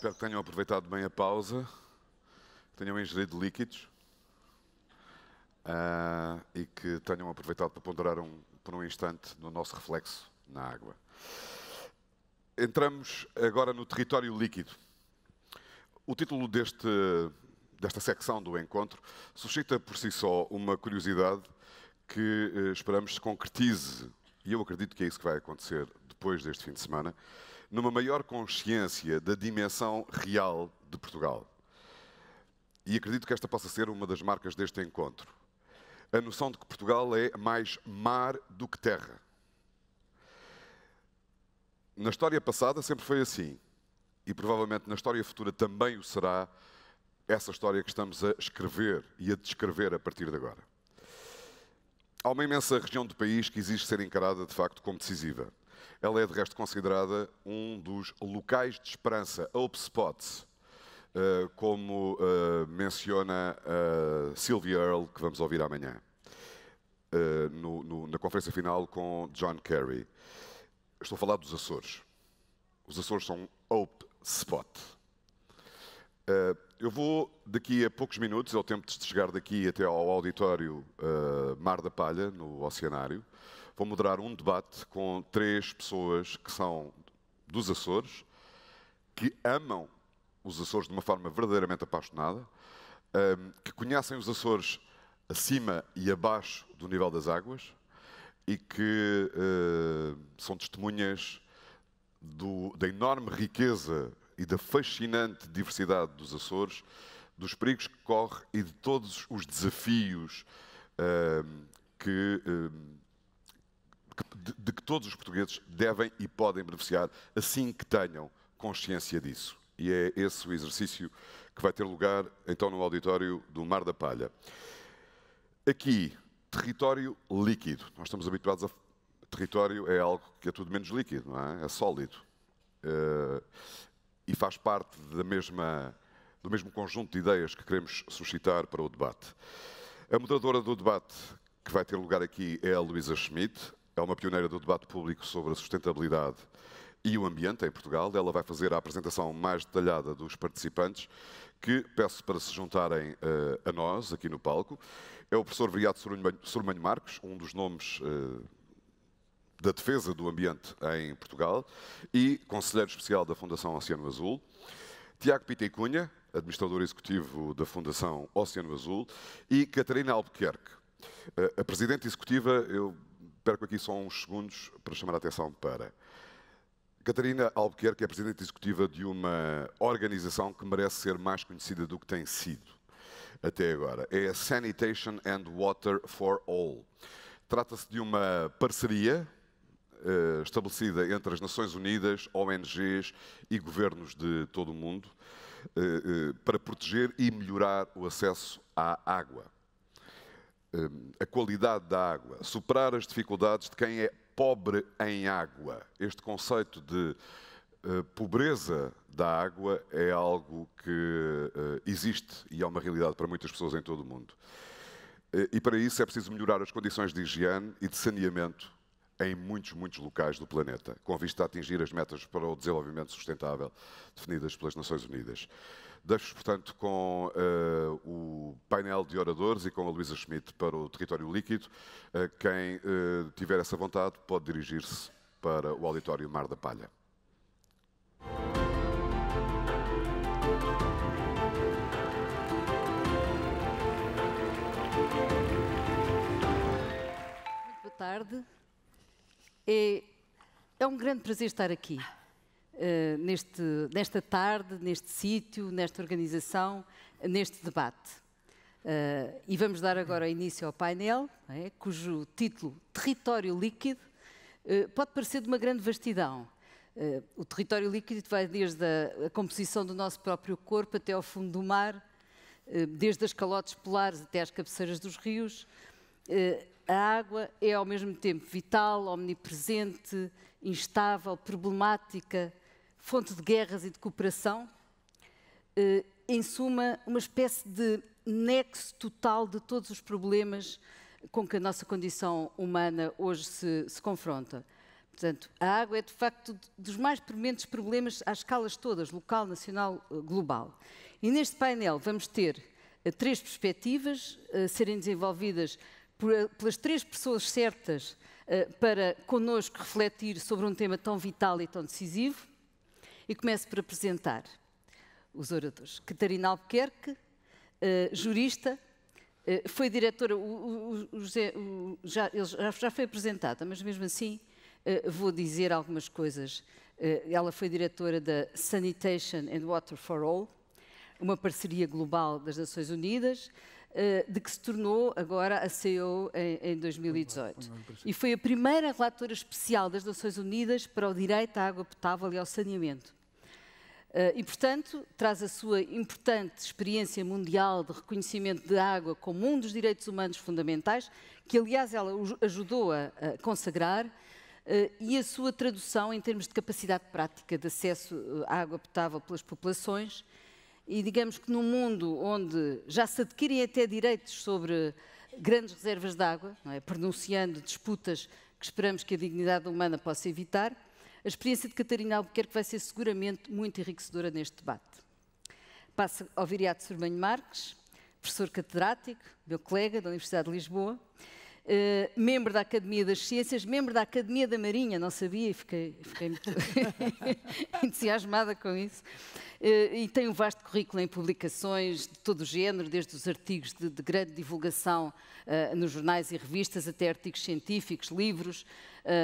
Espero que tenham aproveitado bem a pausa, que tenham ingerido líquidos uh, e que tenham aproveitado para ponderar um, por um instante no nosso reflexo na água. Entramos agora no território líquido. O título deste, desta secção do encontro suscita por si só uma curiosidade que eh, esperamos se concretize, e eu acredito que é isso que vai acontecer depois deste fim de semana, numa maior consciência da dimensão real de Portugal. E acredito que esta possa ser uma das marcas deste encontro. A noção de que Portugal é mais mar do que terra. Na história passada sempre foi assim. E provavelmente na história futura também o será, essa história que estamos a escrever e a descrever a partir de agora. Há uma imensa região do país que exige ser encarada de facto como decisiva. Ela é, de resto, considerada um dos locais de esperança, hope spots, eh, como eh, menciona eh, Sylvia Earle, que vamos ouvir amanhã, na conferência final com John Kerry. Estou a falar dos Açores. Os Açores são hope spot. Eu vou, daqui a poucos minutos, é o tempo de chegar daqui até ao auditório Mar da Palha, no Oceanário, vou moderar um debate com três pessoas que são dos Açores, que amam os Açores de uma forma verdadeiramente apaixonada, hum, que conhecem os Açores acima e abaixo do nível das águas e que hum, são testemunhas do, da enorme riqueza e da fascinante diversidade dos Açores, dos perigos que corre e de todos os desafios uh, que uh, de, de que todos os portugueses devem e podem beneficiar, assim que tenham consciência disso. E é esse o exercício que vai ter lugar, então, no auditório do Mar da Palha. Aqui, território líquido. Nós estamos habituados a. Território é algo que é tudo menos líquido, não é? É sólido. Uh, e faz parte da mesma, do mesmo conjunto de ideias que queremos suscitar para o debate. A moderadora do debate que vai ter lugar aqui é a Luísa Schmidt é uma pioneira do debate público sobre a sustentabilidade e o ambiente em Portugal. Ela vai fazer a apresentação mais detalhada dos participantes, que peço para se juntarem uh, a nós aqui no palco. É o professor Viriato Surmanho Marques, um dos nomes uh, da defesa do ambiente em Portugal, e conselheiro especial da Fundação Oceano Azul. Tiago Pita e Cunha, administrador executivo da Fundação Oceano Azul, e Catarina Albuquerque, eh, a presidente executiva, eu perco aqui só uns segundos para chamar a atenção para. Catarina Albuquerque é presidente executiva de uma organização que merece ser mais conhecida do que tem sido até agora. É a Sanitation and Water for All. Trata-se de uma parceria uh, estabelecida entre as Nações Unidas, ONGs e governos de todo o mundo uh, uh, para proteger e melhorar o acesso à água. Hum, a qualidade da água, superar as dificuldades de quem é pobre em água. Este conceito de uh, pobreza da água é algo que uh, existe e é uma realidade para muitas pessoas em todo o mundo. Eh, e para isso é preciso melhorar as condições de higiene e de saneamento em muitos, muitos locais do planeta, com vista a atingir as metas para o desenvolvimento sustentável definidas pelas Nações Unidas. Deixo-vos, portanto, com uh, o painel de oradores e com a Luísa Schmidt para o território líquido. Uh, quem uh, tiver essa vontade pode dirigir-se para o auditório Mar da Palha. Muito boa tarde. É, é um grande prazer estar aqui. Eh, neste, nesta tarde, neste sítio, nesta organização, neste debate. Uh, e vamos dar agora início ao painel, é? cujo título Território Líquido uh, pode parecer de uma grande vastidão. o território líquido vai desde a, a composição do nosso próprio corpo até ao fundo do mar, desde as calotes polares até as cabeceiras dos rios. A água é ao mesmo tempo vital, omnipresente, instável, problemática, fonte de guerras e de cooperação, eh, em suma, uma espécie de nexo total de todos os problemas com que a nossa condição humana hoje se, se confronta. Portanto, a água é de facto dos mais prementes problemas às escalas todas, local, nacional, eh, global. E neste painel vamos ter eh, três perspectivas a serem desenvolvidas pelas três pessoas certas para connosco refletir sobre um tema tão vital e tão decisivo. E começo por apresentar os oradores. Catarina Albuquerque, eh, jurista, eh, foi diretora, o, o já, ele já, foi apresentada, mas mesmo assim eh, vou dizer algumas coisas. ela foi diretora da Sanitation and Water for All, uma parceria global das Nações Unidas, de que se tornou agora a CEO em, 2018. E foi a primeira relatora especial das Nações Unidas para o direito à água potável e ao saneamento. Eh, e, portanto, traz a sua importante experiência mundial de reconhecimento da água como um dos direitos humanos fundamentais, que, aliás, ela ajudou a, consagrar, eh, e a sua tradução em termos de capacidade prática de acesso eh, à água potável pelas populações. E digamos que num mundo onde já se adquirem até direitos sobre grandes reservas de água, é? pronunciando disputas que esperamos que a dignidade humana possa evitar, a experiência de Catarina Albuquerque vai ser seguramente muito enriquecedora neste debate. Passo ao Viriato Sormanho Marques, professor catedrático, meu colega da Universidade de Lisboa, Uh, membro da Academia das Ciências, membro da Academia da Marinha, não sabia e fiquei, fiquei muito entusiasmada com isso. Uh, e tem um vasto currículo em publicações de todo o género, desde os artigos de, de grande divulgação uh, nos jornais e revistas, até artigos científicos, livros,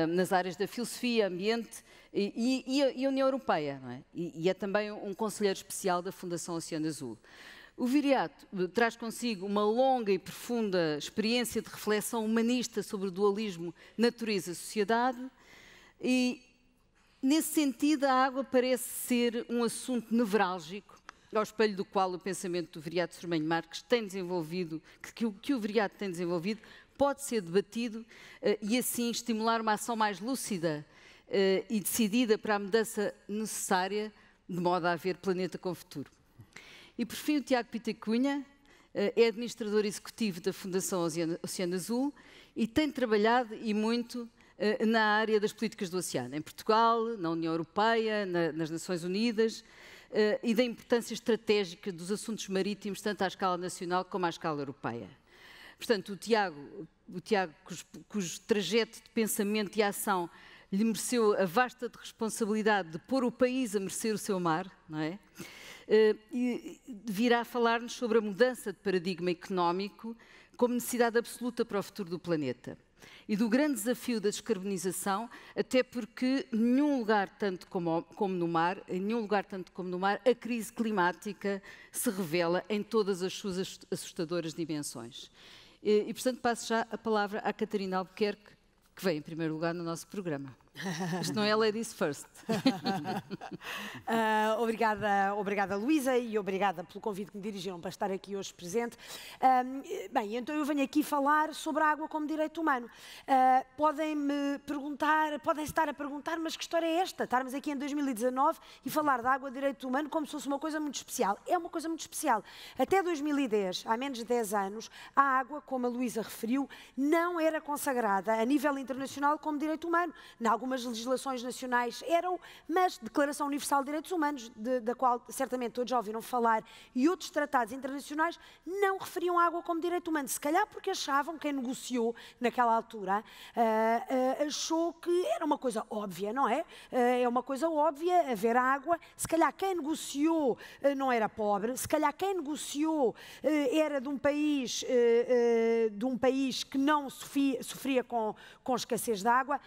nas áreas da filosofia, ambiente e, e, e União Europeia. É? E, e é também um conselheiro especial da Fundação Oceano Azul. O Viriato eh, traz consigo uma longa e profunda experiência de reflexão humanista sobre o dualismo natureza-sociedade e, nesse sentido, a água parece ser um assunto nevrálgico, ao espelho do qual o pensamento do Viriato Sermenho Marques tem desenvolvido, que, que o Viriato tem desenvolvido, pode ser debatido eh, e, assim, estimular uma ação mais lúcida eh, e decidida para a mudança necessária, de modo a haver planeta com futuro. E por fim, o Tiago Pita Cunha eh, é administrador executivo da Fundação Oceano Azul e tem trabalhado e muito eh, na área das políticas do oceano, em Portugal, na União Europeia, nas Nações Unidas eh, e da importância estratégica dos assuntos marítimos, tanto à escala nacional como à escala europeia. Portanto, o Tiago, o Tiago cujo, cujo trajeto de pensamento e ação lhe mereceu a vasta responsabilidade de pôr o país a merecer o seu mar, não é? Eh, virá falar-nos sobre a mudança de paradigma económico como necessidade absoluta para o futuro do planeta e do grande desafio da descarbonização, até porque nenhum lugar tanto como, como, no mar, em nenhum lugar tanto como no mar, a crise climática se revela em todas as suas assustadoras dimensões. E, e portanto, passo já a palavra à Catarina Albuquerque, que vem em primeiro lugar no nosso programa. Isto não é Ladies First. uh, obrigada, obrigada Luísa e obrigada pelo convite que me dirigiram para estar aqui hoje presente. Uh, bem, então eu venho aqui falar sobre a água como direito humano. Uh, ah, Podem-me perguntar, podem estar a perguntar, mas que história é esta? Estarmos aqui em 2019 e falar da água direito humano como se fosse uma coisa muito especial. É uma coisa muito especial. Até 2010, há menos de 10 anos, a água, como a Luísa referiu, não era consagrada a nível internacional como direito humano algumas legislações nacionais eram, mas Declaração Universal de Direitos Humanos, de, da qual certamente todos já ouviram falar, e outros tratados internacionais não referiam a água como direito humano. Se calhar porque achavam, quem negociou naquela altura, uh, uh, achou que era uma coisa óbvia, não é? Uh, é uma coisa óbvia haver água. Se calhar quem negociou não era pobre, se calhar quem negociou era de um país, de um país que não sofria, sofria com, com escassez de água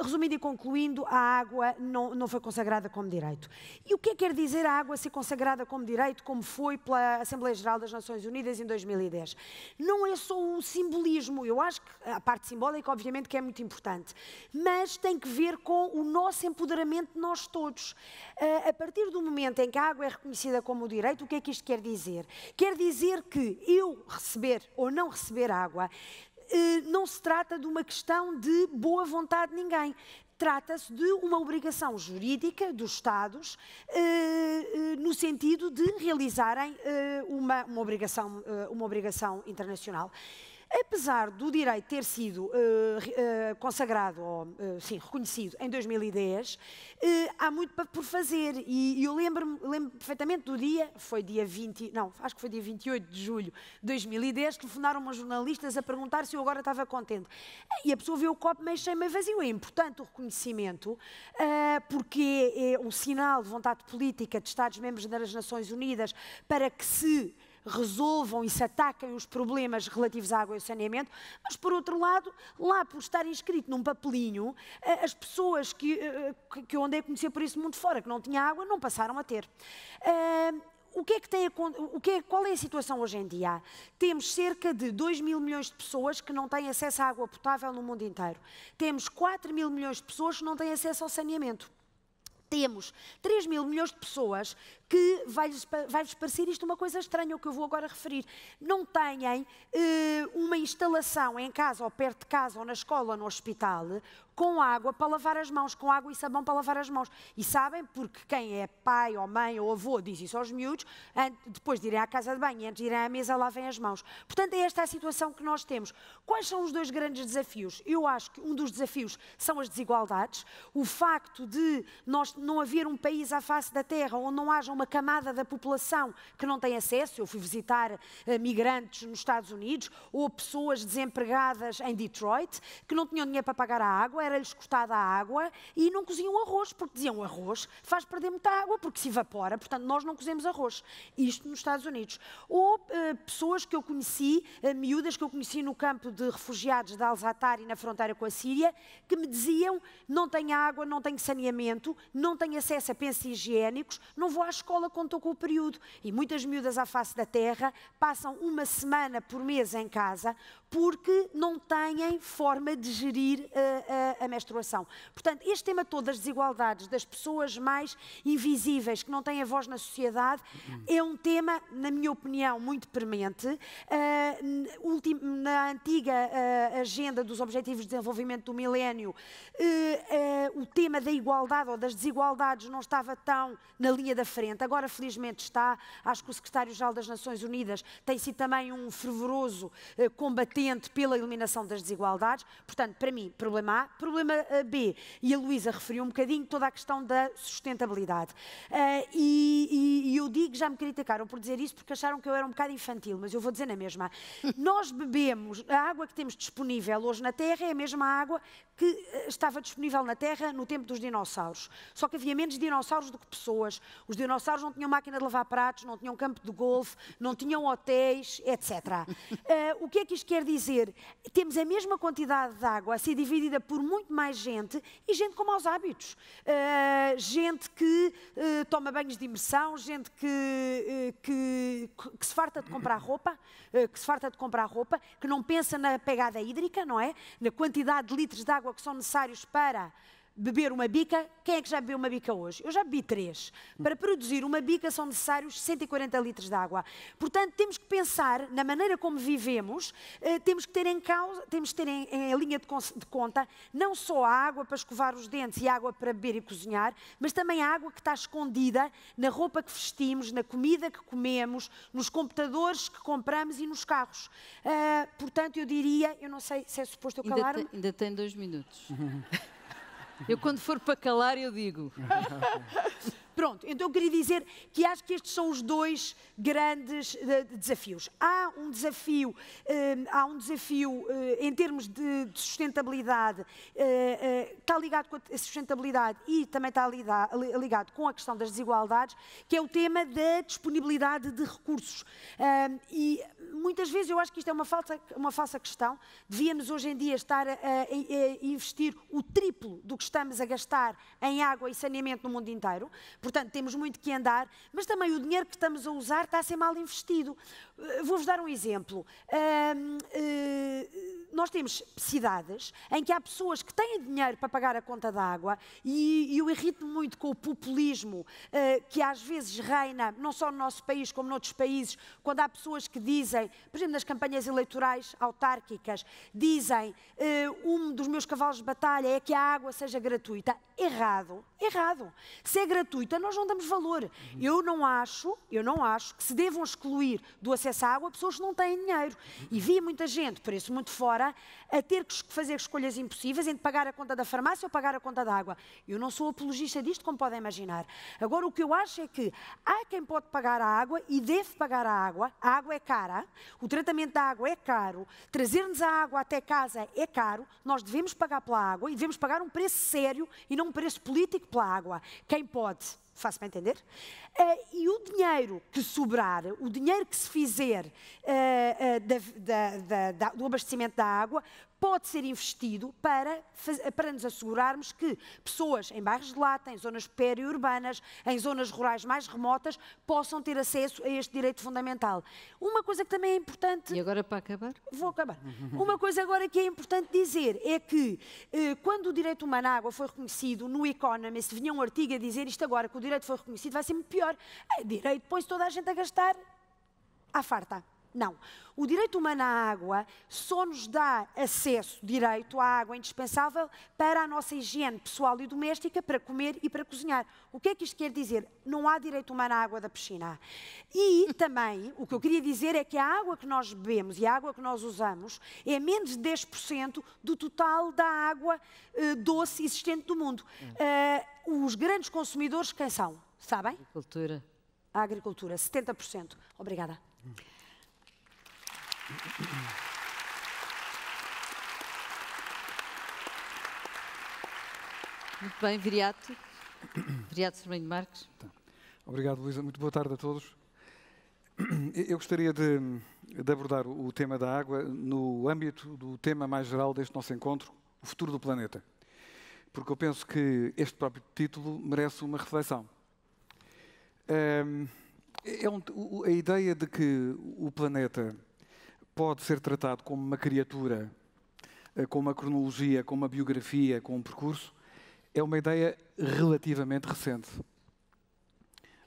resumindo e concluindo, a água não, não foi consagrada como direito. E o que é que quer dizer a água ser consagrada como direito, como foi pela Assembleia Geral das Nações Unidas em 2010? Não é só um simbolismo, eu acho que a parte simbólica, obviamente, que é muito importante, mas tem que ver com o nosso empoderamento de nós todos. Ah, a partir do momento em que a água é reconhecida como direito, o que é que isto quer dizer? Quer dizer que eu receber ou não receber água eh, não se trata de uma questão de boa vontade de ninguém. Trata-se de uma obrigação jurídica dos Estados, eh, eh, no sentido de realizarem uma, uma, obrigação, uma obrigação internacional. Apesar do direito ter sido uh, uh, consagrado, ou uh, sim, reconhecido em 2010, há muito por fazer. E, e eu lembro-me lembro perfeitamente do dia, foi dia 20, não, acho que foi dia 28 de julho de 2010, telefonaram umas jornalistas a perguntar se eu agora estava contente. E a pessoa viu o copo meio cheio, meio vazio. É importante o reconhecimento, porque é, é um sinal de vontade política de Estados-membros das Nações Unidas para que se resolvam e se ataquem os problemas relativos à água e ao saneamento, mas por outro lado, lá por estar inscrito num papelinho, eh, as pessoas eh, que, que eu andei a conhecer por esse mundo fora, que não tinha água, não passaram a ter. O que é que tem, o que é, qual é a situação hoje em dia? Temos cerca de 2 mil milhões de pessoas que não têm acesso à água potável no mundo inteiro. Temos 4 mil milhões de pessoas que não têm acesso ao saneamento temos 3 mil milhões de pessoas que vai-vos vai parecer isto uma coisa estranha, o que eu vou agora referir. Não tenham eh, uma instalação em casa, ou perto de casa, ou na escola, ou no hospital, com água para lavar as mãos, com água e sabão para lavar as mãos. E sabem, porque quem é pai, ou mãe, ou avô, diz isso aos miúdos, depois de irem à casa de banho antes de irem à mesa, lavem as mãos. Portanto, é esta a situação que nós temos. Quais são os dois grandes desafios? Eu acho que um dos desafios são as desigualdades, o facto de nós não haver um país à face da terra onde não haja uma uma camada da população que não tem acesso. Eu fui visitar eh, migrantes nos Estados Unidos ou pessoas desempregadas em Detroit que não tinham dinheiro para pagar a água, era-lhes cortada a água e não coziam arroz, porque diziam arroz faz perder muita água porque se evapora, portanto nós não cozemos arroz. Isto nos Estados Unidos. Ou eh, pessoas que eu conheci, eh, miúdas que eu conheci no campo de refugiados de Al-Zatar e na fronteira com a Síria, que me diziam não tenho água, não tenho saneamento, não tenho acesso a pensos higiênicos, não vou às escola contou com o período e muitas miúdas à face da terra passam uma semana por mês em casa porque não têm forma de gerir a, eh, a, eh, a menstruação. Portanto, este tema todo das desigualdades, das pessoas mais invisíveis, que não têm a voz na sociedade, é um tema, na minha opinião, muito premente. Uh, ultim, na antiga uh, agenda dos Objetivos de Desenvolvimento do Milénio, uh, o tema da igualdade ou das desigualdades não estava tão na linha da frente. Agora, felizmente, está. Acho que o secretário-geral das Nações Unidas tem sido também um fervoroso combatente pela eliminação das desigualdades. Portanto, para mim, problema A. Problema eh, B, e a Luísa referiu um bocadinho toda a questão da sustentabilidade. Uh, e, e, e eu digo, já me criticaram por dizer isso porque acharam que eu era um bocado infantil, mas eu vou dizer na mesma. Nós bebemos, a água que temos disponível hoje na Terra é a mesma água que eh, estava disponível na Terra no tempo dos dinossauros. Só que havia menos dinossauros do que pessoas. Os dinossauros não tinham máquina de lavar pratos, não tinham campo de golfe, não tinham hotéis, etc. Uh, o que é que isto quer dizer? dizer, temos a mesma quantidade de água a ser dividida por muito mais gente e gente com maus hábitos. Uh, gente que uh, toma banhos de imersão, gente que, uh, que, que, se farta de comprar roupa, que se farta de comprar roupa, que não pensa na pegada hídrica, não é? Na quantidade de litros de água que são necessários para beber uma bica, quem é que já bebeu uma bica hoje? Eu já bebi três. Para produzir uma bica são necessários 140 litros de água. Portanto, temos que pensar na maneira como vivemos, eh, temos que ter em, causa, temos que ter em, em linha de, de, conta não só a água para escovar os dentes e a água para beber e cozinhar, mas também a água que está escondida na roupa que vestimos, na comida que comemos, nos computadores que compramos e nos carros. Uh, portanto, eu diria, eu não sei se é suposto eu calar-me... Ainda, ainda tem dois minutos. Eu, quando for para calar, eu digo. Pronto, então eu queria dizer que acho que estes são os dois grandes eh, desafios. Há um desafio, eh, há um desafio eh, em termos de, sustentabilidade, está ligado com a sustentabilidade e também está ligado com a questão das desigualdades, que é o tema da disponibilidade de recursos. E muitas vezes eu acho que isto é uma falsa, uma falsa questão. Devíamos hoje em dia estar a, a, a investir o triplo do que estamos a gastar em água e saneamento no mundo inteiro Portanto, temos muito que andar, mas também o dinheiro que estamos a usar está a ser mal investido. Eh, vou-vos dar um exemplo. uh, nós temos cidades em que há pessoas que têm dinheiro para pagar a conta da água e, eu irrito-me muito com o populismo uh, que às vezes reina, não só no nosso país como noutros países, quando há pessoas que dizem, por exemplo, nas campanhas eleitorais autárquicas, dizem um dos meus cavalos de batalha é que a água seja gratuita. Errado, errado. Se é gratuita, nós não damos valor. Eu não acho, eu não acho que se devam excluir do acesso essa água pessoas que não têm dinheiro. E via muita gente, por isso muito fora, a ter que fazer escolhas impossíveis entre pagar a conta da farmácia ou pagar a conta da água. Eu não sou apologista disto, como podem imaginar. Agora, o que eu acho é que há quem pode pagar a água e deve pagar a água. A água é cara, o tratamento da água é caro, trazer-nos a água até casa é caro. Nós devemos pagar pela água e devemos pagar um preço sério e não um preço político pela água. Quem pode? faço para entender? Uh, e o dinheiro que sobrar, o dinheiro que se fizer uh, uh, da, da, da, do abastecimento da água, pode ser investido para, para nos assegurarmos que pessoas em bairros de lata, em zonas periurbanas, em zonas rurais mais remotas, possam ter acesso a este direito fundamental. Uma coisa que também é importante. E agora para acabar? Vou acabar. Uma coisa agora que é importante dizer é que eh, quando o direito humano à água foi reconhecido no Economist, vinha um artigo a dizer isto agora, que o direito foi reconhecido, vai ser muito pior. É direito, pois toda a gente a gastar à farta. Não. O direito humano à água só nos dá acesso, direito à água indispensável para a nossa higiene pessoal e doméstica, para comer e para cozinhar. O que é que isto quer dizer? Não há direito humano à água da piscina. E também, o que eu queria dizer é que a água que nós bebemos e a água que nós usamos é menos de 10% do total da água eh, doce existente do mundo. Uh, os grandes consumidores, quem são? Sabem? Agricultura. A agricultura, 70%. Obrigada. Hum. Muito bem, Viriato. Viriato Sobrinho Marques. Tá. Obrigado, Luísa. Muito boa tarde a todos. Eu gostaria de, de, abordar o tema da água no âmbito do tema mais geral deste nosso encontro, o futuro do planeta. Porque eu penso que este próprio título merece uma reflexão. É um, a ideia de que o planeta pode ser tratado como uma criatura, eh, com uma cronologia, com uma biografia, com um percurso, é uma ideia relativamente recente.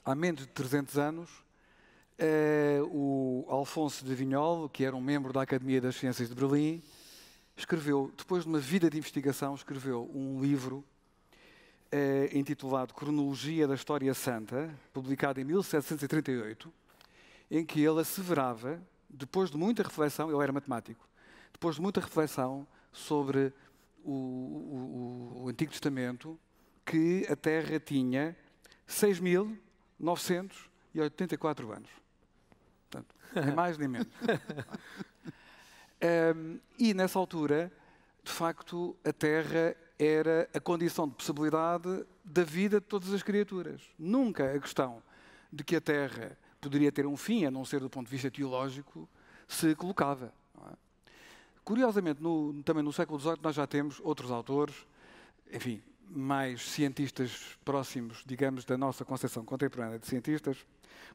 Há menos de 300 anos, eh, o Alfonso de Vignol, que era um membro da Academia das Ciências de Berlim, escreveu, depois de uma vida de investigação, escreveu um livro eh, intitulado Cronologia da História Santa, publicado em 1738, em que ele asseverava depois de muita reflexão, eu era matemático, depois de muita reflexão sobre o, o, o Antigo Testamento, que a Terra tinha 6.984 anos. Portanto, nem mais nem menos. um, e nessa altura, de facto, a Terra era a condição de possibilidade da vida de todas as criaturas. Nunca a questão de que a Terra poderia ter um fim, a não ser do ponto de vista teológico, se colocava. É? Curiosamente, no, também no século XVIII nós já temos outros autores, enfim, mais cientistas próximos, digamos, da nossa concepção contemporânea de cientistas,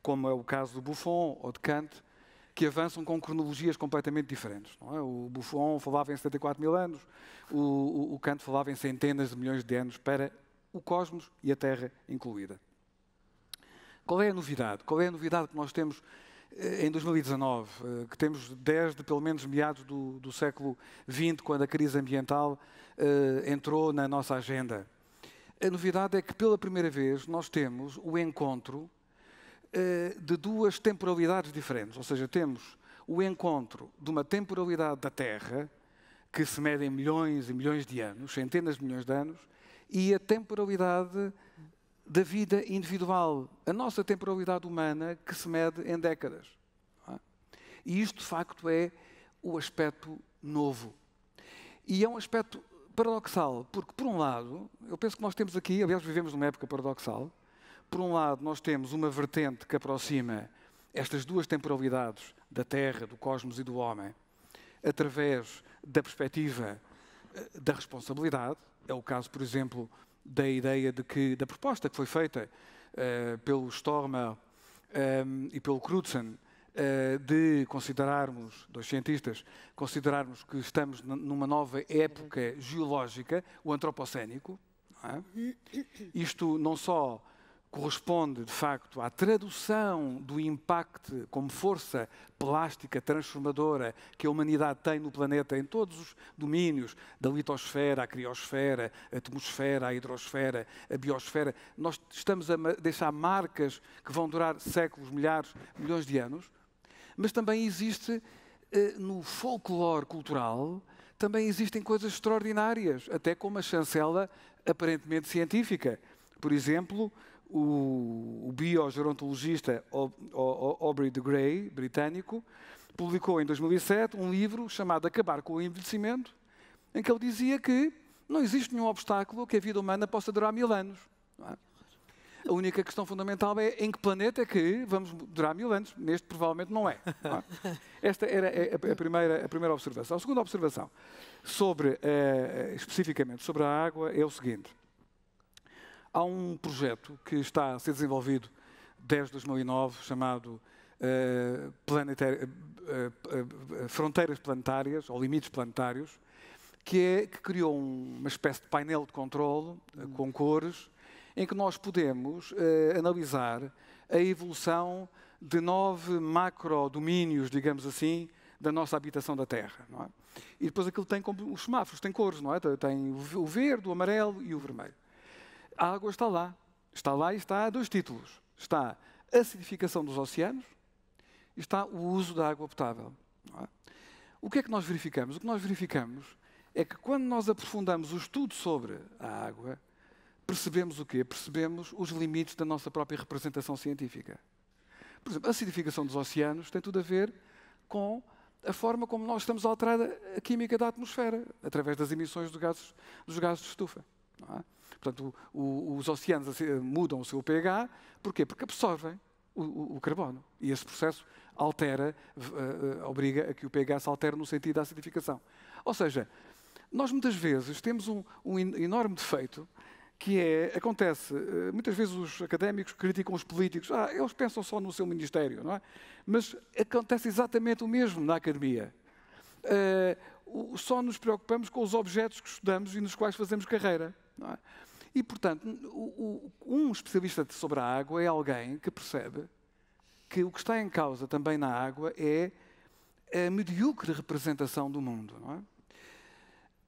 como é o caso do Buffon ou de Kant, que avançam com cronologias completamente diferentes. É? O Buffon falava em 74 mil anos, o, o, o Kant falava em centenas de milhões de anos para o cosmos e a Terra incluída. Qual é a novidade? Qual é a novidade que nós temos eh, em 2019, eh, que temos desde pelo menos meados do, do século XX, quando a crise ambiental uh, entrou na nossa agenda? A novidade é que pela primeira vez nós temos o encontro uh, de duas temporalidades diferentes, ou seja, temos o encontro de uma temporalidade da Terra, que se mede em milhões e milhões de anos, centenas de milhões de anos, e a temporalidade da vida individual, a nossa temporalidade humana que se mede em décadas. É? E isto, de facto, é o aspecto novo. E é um aspecto paradoxal, porque, por um lado, eu penso que nós temos aqui, aliás, vivemos numa época paradoxal. Por um lado, nós temos uma vertente que aproxima estas duas temporalidades da Terra, do cosmos e do homem, através da perspectiva eh, da responsabilidade. É o caso, por exemplo, da ideia de que, da proposta que foi feita uh, pelo Stormer eh, um, e pelo Crutzen, uh, eh, de considerarmos, dois cientistas, considerarmos que estamos numa nova época geológica, o antropocénico. Não é? Uhum. Isto não só corresponde, de facto, à tradução do impacto como força plástica transformadora que a humanidade tem no planeta em todos os domínios, da litosfera à criosfera, à atmosfera à hidrosfera, à biosfera. Nós estamos a deixar marcas que vão durar séculos, milhares, milhões de anos, mas também existe eh, no folclore cultural também existem coisas extraordinárias, até como a chancela aparentemente científica. Por exemplo, o, o biogerontologista Aubrey de Grey, britânico, publicou em 2007 um livro chamado Acabar com o Envelhecimento, em que ele dizia que não existe nenhum obstáculo que a vida humana possa durar mil anos. É? A única questão fundamental é em que planeta é que vamos durar mil anos. Neste, provavelmente, não é. Não é? Esta era a, a, primeira, a primeira observação. A segunda observação, sobre, eh, especificamente sobre a água, é o seguinte. Há um projeto que está a ser desenvolvido desde 2009 chamado uh, uh, uh, Fronteiras Planetárias ou Limites Planetários, que, é, que criou um, uma espécie de painel de controle eh, com cores em que nós podemos eh, analisar a evolução de nove macrodomínios, digamos assim, da nossa habitação da Terra. É? E depois aquilo tem como os semáforos, tem cores, não é? Tem o verde, o amarelo e o vermelho a água está lá. Está lá e está a dois títulos. Está a acidificação dos oceanos e está o uso da água potável. É? O que é que nós verificamos? O que nós verificamos é que quando nós aprofundamos o estudo sobre a água, percebemos o quê? Percebemos os limites da nossa própria representação científica. Por exemplo, a acidificação dos oceanos tem tudo a ver com a forma como nós estamos a alterar a química da atmosfera, através das emissões dos gases, dos gases de estufa. Não é? Portanto, o, os oceanos eh, mudam o seu pH, porquê? Porque absorvem o, o, o carbono. E esse processo altera, uh, uh, obriga a que o pH se altere no sentido da acidificação. Ou seja, nós muitas vezes temos um, um enorme defeito que é, acontece, muitas vezes os académicos criticam os políticos, ah, eles pensam só no seu ministério, não é? Mas acontece exatamente o mesmo na academia. Uh, só nos preocupamos com os objetos que estudamos e nos quais fazemos carreira. É? E, portanto, o, o, um especialista sobre a água é alguém que percebe que o que está em causa também na água é a medíocre representação do mundo. É?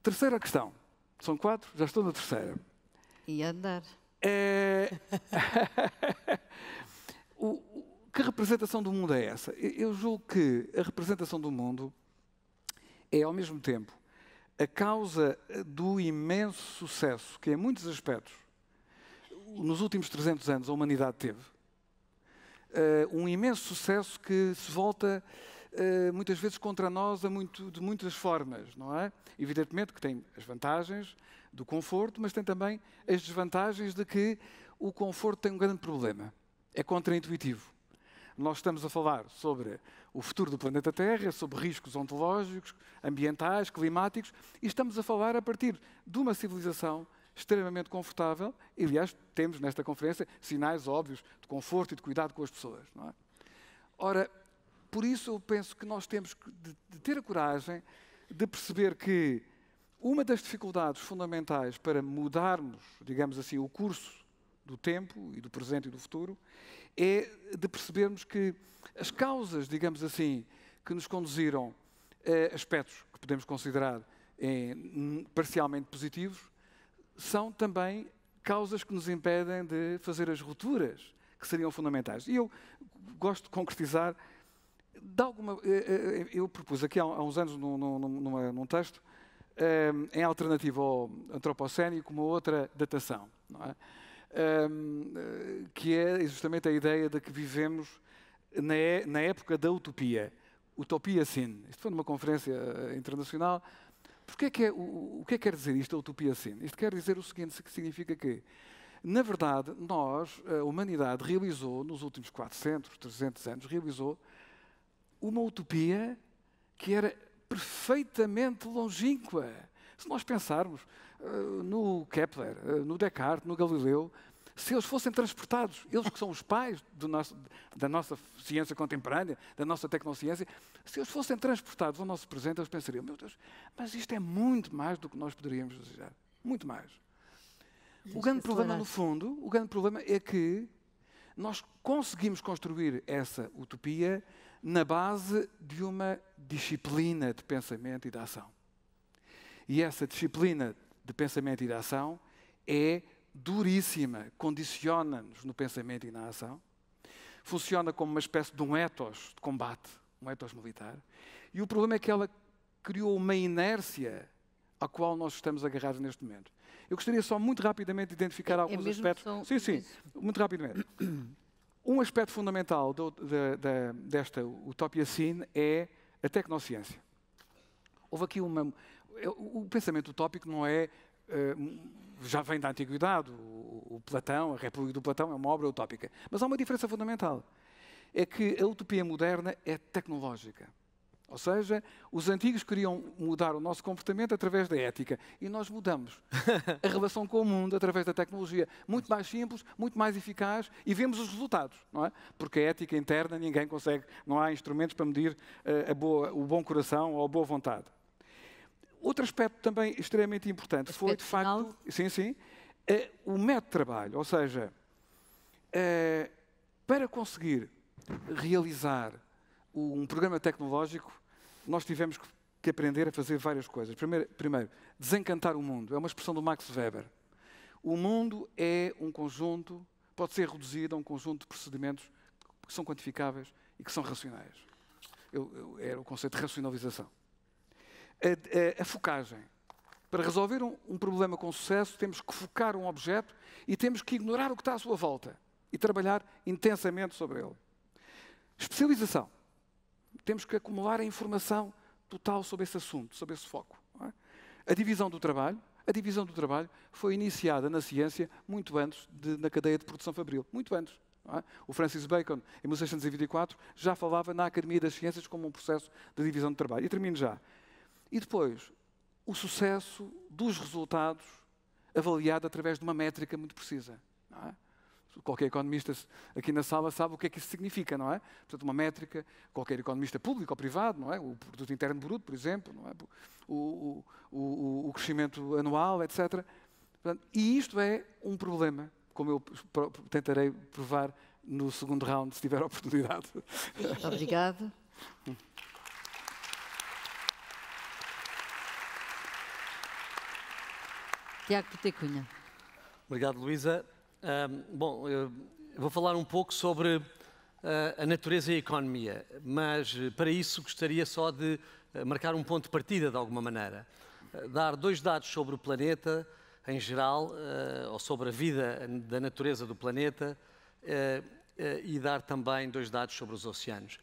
Terceira questão. São quatro, já estou na terceira. E andar. É... o, que representação do mundo é essa? Eu julgo que a representação do mundo é, ao mesmo tempo, a causa eh, do imenso sucesso que, em muitos aspectos, nos últimos 300 anos a humanidade teve, uh, um imenso sucesso que se volta uh, muitas vezes contra nós muito, de muitas formas, não é? Evidentemente que tem as vantagens do conforto, mas tem também as desvantagens de que o conforto tem um grande problema. É contraintuitivo. Nós estamos a falar sobre o futuro do planeta Terra, sobre riscos ontológicos, ambientais, climáticos, e estamos a falar a partir de uma civilização extremamente confortável, e aliás, temos nesta conferência sinais óbvios de conforto e de cuidado com as pessoas. É? Ora, por isso eu penso que nós temos de, de ter a coragem de perceber que uma das dificuldades fundamentais para mudarmos, digamos assim, o curso do tempo e do presente e do futuro é de percebermos que as causas, digamos assim, que nos conduziram a aspectos que podemos considerar é, parcialmente positivos, são também causas que nos impedem de fazer as rupturas que seriam fundamentais. E eu gosto de concretizar, de alguma, eh, eh, eu propus aqui há uns anos num, num, num texto, eh, em alternativa ao antropocénico, uma outra datação. Não é? um, eh, que é justamente a ideia de que vivemos na, é, na época da utopia. Utopia sim. Isto foi numa conferência eh, internacional. Porquê é que é, o, o que é que quer dizer isto, a utopia sim? Isto quer dizer o seguinte, que significa que, na verdade, nós, a humanidade, realizou, nos últimos 400, 300 anos, realizou uma utopia que era perfeitamente longínqua. Se nós pensarmos, eh, no Kepler, eh, no Descartes, no Galileu, se eles fossem transportados, eles que são os pais nosso, da nossa ciência contemporânea, da nossa tecnociência, se eles fossem transportados ao nosso presente, eles pensariam: meu Deus, mas isto é muito mais do que nós poderíamos desejar. Muito mais. O grande é problema, no fundo, o grande problema é que nós conseguimos construir essa utopia na base de uma disciplina de pensamento e de ação. E essa disciplina de pensamento e de ação é duríssima, condiciona-nos no pensamento e na ação, funciona como uma espécie de um ethos de combate, um ethos militar, e o problema é que ela criou uma inércia à qual nós estamos agarrados neste momento. Eu gostaria só muito rapidamente de identificar é alguns é aspectos. São... Sim, sim, Isso. muito rapidamente. Um aspecto fundamental do, de, de, desta utopia SIN é a tecnociência. Houve aqui uma, o pensamento utópico não é. Eh, já vem da antiguidade, o, Platão, a República do Platão é uma obra utópica. Mas há uma diferença fundamental: é que a utopia moderna é tecnológica. Ou seja, os antigos queriam mudar o nosso comportamento através da ética e nós mudamos a relação com o mundo através da tecnologia. Muito mais simples, muito mais eficaz e vemos os resultados, não é? Porque a ética interna ninguém consegue, não há instrumentos para medir eh, boa, o bom coração ou a boa vontade. Outro aspecto também extremamente importante aspecto foi, de facto, final. sim, sim, uh, o método de trabalho, ou seja, uh, para conseguir realizar um programa tecnológico, nós tivemos que aprender a fazer várias coisas. Primeiro, primeiro, desencantar o mundo. É uma expressão do Max Weber. O mundo é um conjunto, pode ser reduzido a um conjunto de procedimentos que são quantificáveis e que são racionais. Eu, eu, era o conceito de racionalização a, a, a focagem. Para resolver um, um, problema com sucesso, temos que focar um objeto e temos que ignorar o que está à sua volta e trabalhar intensamente sobre ele. Especialização. Temos que acumular a informação total sobre esse assunto, sobre esse foco. É? A divisão do trabalho. A divisão do trabalho foi iniciada na ciência muito antes de, na cadeia de produção fabril. Muito antes. É? O Francis Bacon, em 1624, já falava na Academia das Ciências como um processo de divisão de trabalho. E termino já. E depois, o sucesso dos resultados avaliado através de uma métrica muito precisa. É? Qualquer economista aqui na sala sabe o que é que isso significa, não é? Portanto, uma métrica, qualquer economista público ou privado, não é? O produto interno bruto, por exemplo, não é? o, o, o, o crescimento anual, etc. Portanto, e isto é um problema, como eu tentarei provar no segundo round, se tiver oportunidade. Obrigado. Tiago Petecunha. Obrigado, Luísa. bom, eu vou falar um pouco sobre ah, a natureza e a economia, mas eh, para isso gostaria só de eh, marcar um ponto de partida de alguma maneira. Ah, dar dois dados sobre o planeta em geral, ah, ou sobre a vida da natureza do planeta, e dar também dois dados sobre os oceanos.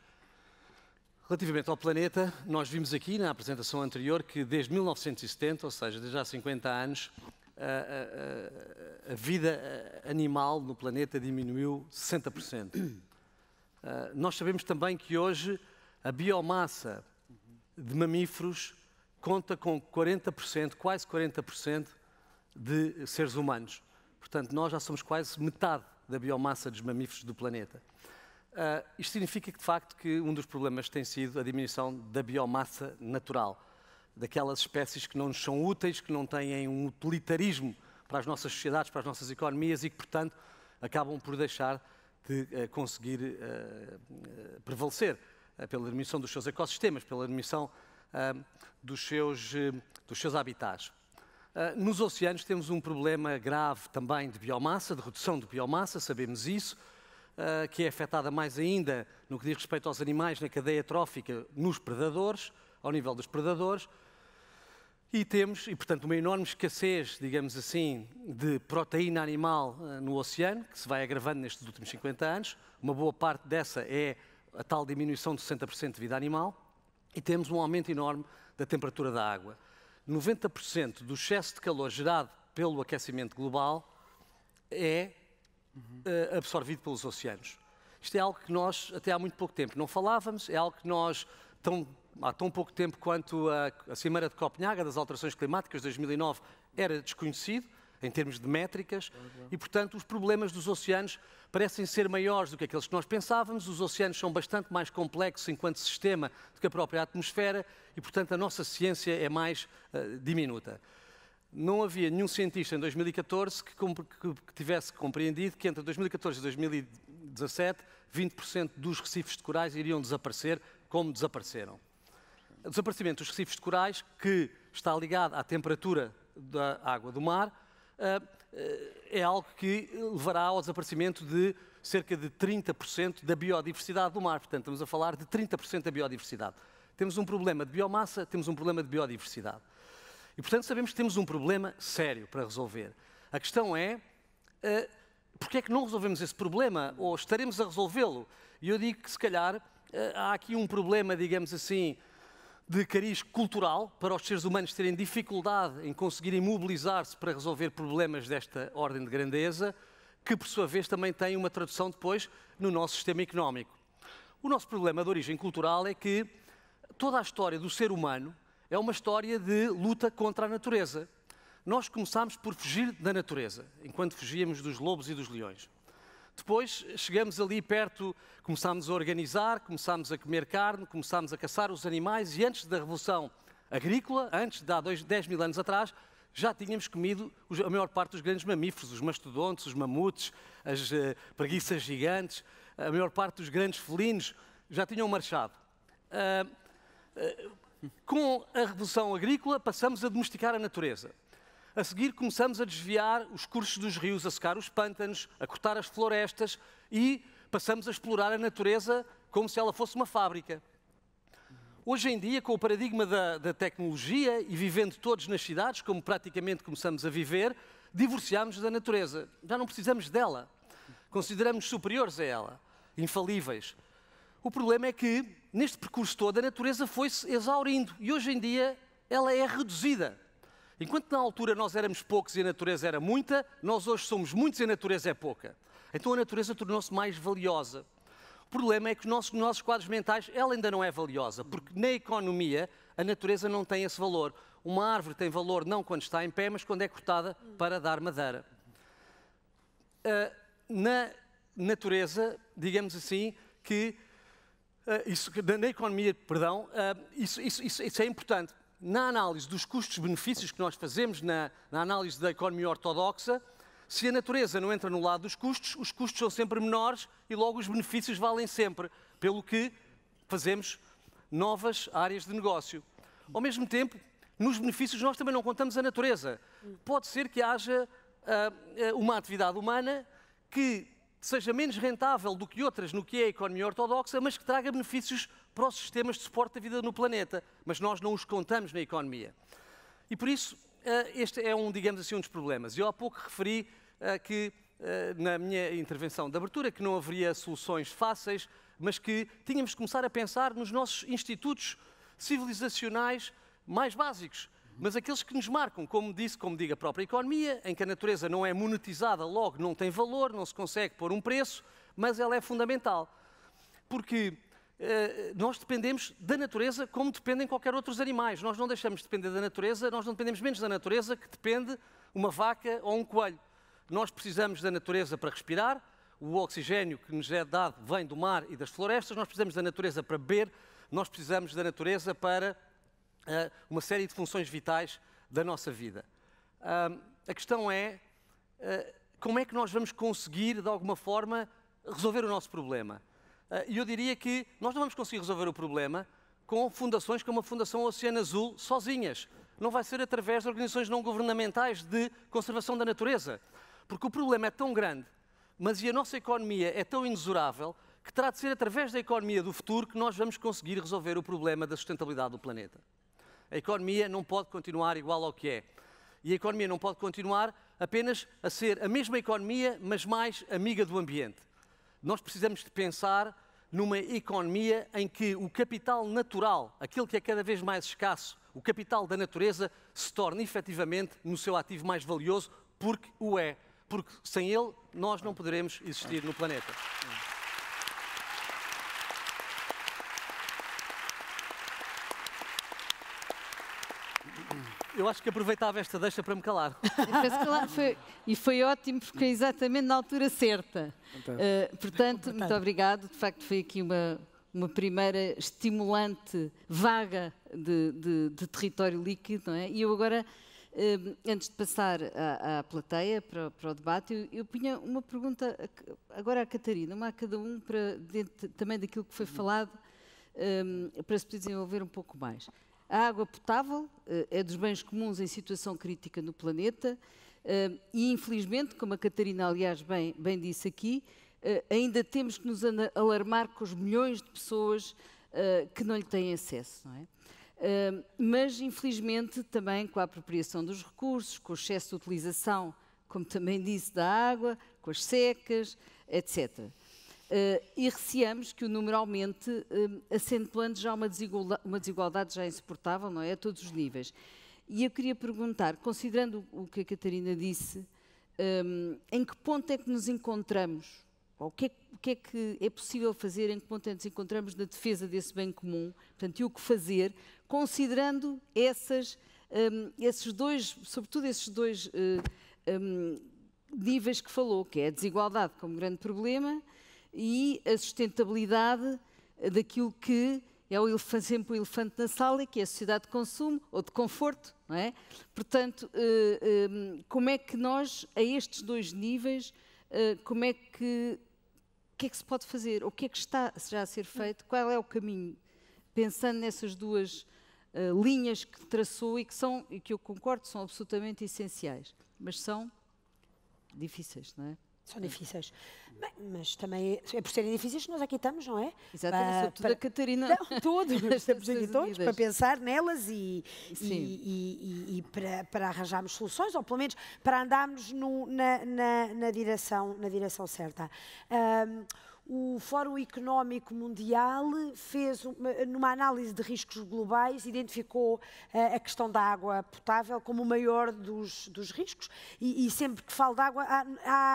Relativamente ao planeta, nós vimos aqui na apresentação anterior que desde 1970, ou seja, desde há 50 anos, a, a, a vida animal no planeta diminuiu 60%. Ah, nós sabemos também que hoje a biomassa de mamíferos conta com 40%, quase 40% de seres humanos. Portanto, nós já somos quase metade da biomassa dos mamíferos do planeta. Uh, isto significa que, de facto, que um dos problemas tem sido a diminuição da biomassa natural, daquelas espécies que não nos são úteis, que não têm um utilitarismo para as nossas sociedades, para as nossas economias e que, portanto, acabam por deixar de uh, conseguir uh, prevalecer pela diminuição dos seus ecossistemas, pela diminuição dos, seus, dos seus habitats. Nos oceanos temos um problema grave também de biomassa, de redução de biomassa, sabemos isso. Ah, que é afetada mais ainda no que diz respeito aos animais, na cadeia trófica, nos predadores, ao nível dos predadores. E temos, e portanto, uma enorme escassez, digamos assim, de proteína animal ah, no oceano, que se vai agravando nestes últimos 50 anos. Uma boa parte dessa é a tal diminuição de 60% de vida animal. E temos um aumento enorme da temperatura da água. 90% do excesso de calor gerado pelo aquecimento global é uh, absorvido pelos oceanos. Isto é algo que nós, até há muito pouco tempo, não falávamos, é algo que nós, tão, há tão pouco tempo quanto a, a Cimeira de Copenhaga das alterações climáticas de 2009 era desconhecido, em termos de métricas, e portanto os problemas dos oceanos parecem ser maiores do que aqueles que nós pensávamos. Os oceanos são bastante mais complexos enquanto sistema do que a própria atmosfera, e portanto a nossa ciência é mais uh, diminuta não havia nenhum cientista em 2014 que, que tivesse compreendido que entre 2014 e 2017 20% dos recifes de corais iriam desaparecer, como desapareceram. O desaparecimento dos recifes de corais, que está ligado à temperatura da água do mar, eh, eh, é algo que levará ao desaparecimento de cerca de 30% da biodiversidade do mar. Portanto, estamos a falar de 30% da biodiversidade. Temos um problema de biomassa, temos um problema de biodiversidade. E, portanto, sabemos que temos um problema sério para resolver. A questão é uh, eh, porque é que não resolvemos esse problema ou estaremos a resolvê-lo? E eu digo que, se calhar, uh, há aqui um problema, digamos assim, de cariz cultural para os seres humanos terem dificuldade em conseguirem mobilizar-se para resolver problemas desta ordem de grandeza, que, por sua vez, também tem uma tradução depois no nosso sistema económico. O nosso problema de origem cultural é que toda a história do ser humano é uma história de luta contra a natureza. Nós começámos por fugir da natureza, enquanto fugíamos dos lobos e dos leões. Depois chegamos ali perto, começámos a organizar, começámos a comer carne, começámos a caçar os animais e antes da Revolução Agrícola, antes de há dois, 10 mil anos atrás, já tínhamos comido a maior parte dos grandes mamíferos, os mastodontes, os mamutes, as uh, preguiças gigantes, a maior parte dos grandes felinos já tinham marchado. Uh, uh, com a revolução agrícola, passamos a domesticar a natureza. A seguir, começamos a desviar os cursos dos rios, a secar os pântanos, a cortar as florestas e passamos a explorar a natureza como se ela fosse uma fábrica. Hoje em dia, com o paradigma da, da tecnologia e vivendo todos nas cidades, como praticamente começamos a viver, divorciamos da natureza. Já não precisamos dela. Consideramos superiores a ela, infalíveis. O problema é que, neste percurso todo, a natureza foi-se exaurindo e hoje em dia ela é reduzida. Enquanto na altura nós éramos poucos e a natureza era muita, nós hoje somos muitos e a natureza é pouca. Então a natureza tornou-se mais valiosa. O problema é que nos nossos quadros mentais ela ainda não é valiosa, porque na economia a natureza não tem esse valor. Uma árvore tem valor não quando está em pé, mas quando é cortada para dar madeira. Ah, na natureza, digamos assim, que eh, isso, na economia, perdão, eh, isso, isso, isso, é importante. Na análise dos custos-benefícios que nós fazemos, na, na análise da economia ortodoxa, se a natureza não entra no lado dos custos, os custos são sempre menores e logo os benefícios valem sempre, pelo que fazemos novas áreas de negócio. Ao mesmo tempo, nos benefícios nós também não contamos a natureza. Pode ser que haja uh, uma atividade humana que seja menos rentável do que outras no que é a economia ortodoxa, mas que traga benefícios para os sistemas de suporte da vida no planeta, mas nós não os contamos na economia. E por isso, eh, este é um, digamos assim, um dos problemas. Eu há pouco referi eh, que, eh, na minha intervenção de abertura, que não haveria soluções fáceis, mas que tínhamos de começar a pensar nos nossos institutos civilizacionais mais básicos mas aqueles que nos marcam, como disse, como diga a própria economia, em que a natureza não é monetizada, logo não tem valor, não se consegue pôr um preço, mas ela é fundamental. Porque eh, nós dependemos da natureza como dependem qualquer outros animais. Nós não deixamos de depender da natureza, nós não dependemos menos da natureza que depende uma vaca ou um coelho. Nós precisamos da natureza para respirar, o oxigênio que nos é dado vem do mar e das florestas, nós precisamos da natureza para beber, nós precisamos da natureza para uh, uma série de funções vitais da nossa vida. Uh, a questão é uh, como é que nós vamos conseguir, de alguma forma, resolver o nosso problema. Eh, e eu diria que nós não vamos conseguir resolver o problema com fundações como a Fundação Oceano Azul sozinhas. Não vai ser através de organizações não governamentais de conservação da natureza. Porque o problema é tão grande, mas e a nossa economia é tão inexorável que terá de ser através da economia do futuro que nós vamos conseguir resolver o problema da sustentabilidade do planeta. A economia não pode continuar igual ao que é. E a economia não pode continuar apenas a ser a mesma economia, mas mais amiga do ambiente. Nós precisamos de pensar numa economia em que o capital natural, aquilo que é cada vez mais escasso, o capital da natureza, se torne efetivamente no seu ativo mais valioso, porque o é. Porque sem ele nós não poderemos existir no planeta. Eu acho que aproveitava esta deixa para me calar. calar foi, e foi ótimo porque é exatamente na altura certa. Então, uh, portanto, é muito obrigado. De facto, foi aqui uma, uma primeira estimulante vaga de, de, de território líquido, não é? E eu agora, eh, antes de passar à, à plateia para, para, o debate, eu, eu punha uma pergunta agora à Catarina, uma a cada um, para dentro também daquilo que foi uhum. falado, um, eh, para se desenvolver um pouco mais. A água potável eh, é dos bens comuns em situação crítica no planeta eh, e, infelizmente, como a Catarina, aliás, bem, bem disse aqui, eh, ainda temos que nos alarmar com os milhões de pessoas que não lhe têm acesso, não é? mas, infelizmente, também com a apropriação dos recursos, com o excesso de utilização, como também disse, da água, com as secas, etc. Uh, eh, e receamos que o número aumente, uh, acentuando já uma desigualdade, uma desigualdade, já insuportável, não é? A todos os níveis. E eu queria perguntar, considerando o que a Catarina disse, um, eh, em que ponto é que nos encontramos? Ou o que, é, o que é que é possível fazer, em que ponto é que nos encontramos na defesa desse bem comum? Portanto, e o que fazer, considerando essas, um, esses dois, sobretudo esses dois uh, um, níveis que falou, que é a desigualdade como grande problema e a sustentabilidade daquilo que é o elefante, sempre o elefante na sala, que é a sociedade de consumo ou de conforto, não é? Portanto, eh, eh, como é que nós, a estes dois níveis, eh, como é que, o que é que se pode fazer? O que é que está já a ser feito? Qual é o caminho? Pensando nessas duas linhas que traçou e que são, e que eu concordo, são absolutamente essenciais, mas são difíceis, não é? São difíceis. Bem, mas também é, é, por serem difíceis que nós aqui estamos, não é? Exatamente, para, ah, para... a Catarina. Não, todos, estamos aqui todos para pensar nelas e, e, e, e, para, para arranjarmos soluções, ou pelo menos para andarmos no, na, na, na, direção, na direção certa. Um, o Fórum Económico Mundial fez, numa análise de riscos globais, identificou eh, a questão da água potável como o maior dos, dos riscos. E, e, sempre que falo de água, há,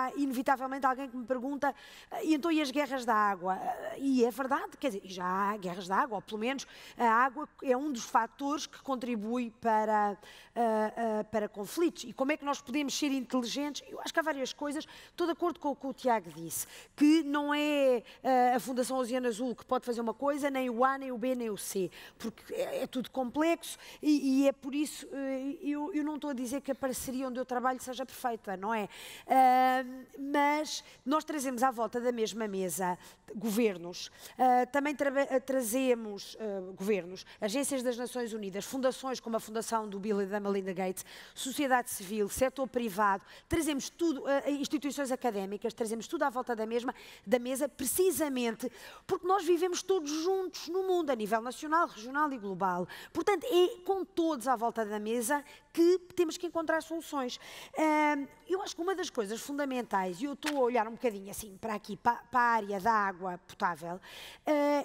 há inevitavelmente alguém que me pergunta: ah, e então e as guerras da água? Ah, e é verdade, quer dizer, já há guerras da água, ou pelo menos a água é um dos fatores que contribui para, ah, para conflitos. E como é que nós podemos ser inteligentes? Eu acho que há várias coisas, estou de acordo com o que o Tiago disse, que não é a Fundação Oceano Azul que pode fazer uma coisa, nem o A, nem o B, nem o C, porque é, é tudo complexo e, e, é por isso eh, eu, eu, não estou a dizer que a parceria onde eu trabalho seja perfeita, não é? Uh, mas nós trazemos à volta da mesma mesa governos, ah, também tra ah, trazemos ah, governos, agências das Nações Unidas, fundações como a Fundação do Bill e da Melinda Gates, sociedade civil, setor privado, trazemos tudo, instituições académicas, trazemos tudo à volta da mesma da mesa precisamente porque nós vivemos todos juntos no mundo, a nível nacional, regional e global. Portanto, é com todos à volta da mesa que temos que encontrar soluções. Eu acho que uma das coisas fundamentais, e eu estou a olhar um bocadinho assim para aqui, para a área da água potável, ah,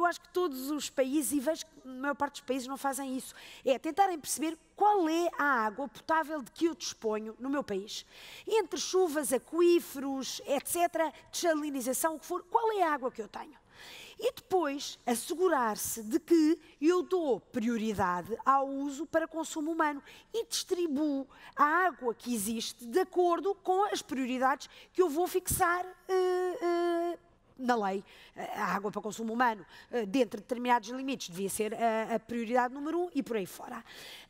eu acho que todos os países, e vejo que a maior parte dos países não fazem isso, é tentarem perceber qual é a água potável de que eu disponho no meu país. Entre chuvas, aquíferos, etc., desalinização, o que for, qual é a água que eu tenho? E depois assegurar-se de que eu dou prioridade ao uso para consumo humano e distribuo a água que existe de acordo com as prioridades que eu vou fixar. Uh, uh, na lei, a água para consumo humano, eh, dentro de determinados limites, devia ser a, prioridade número um e por aí fora.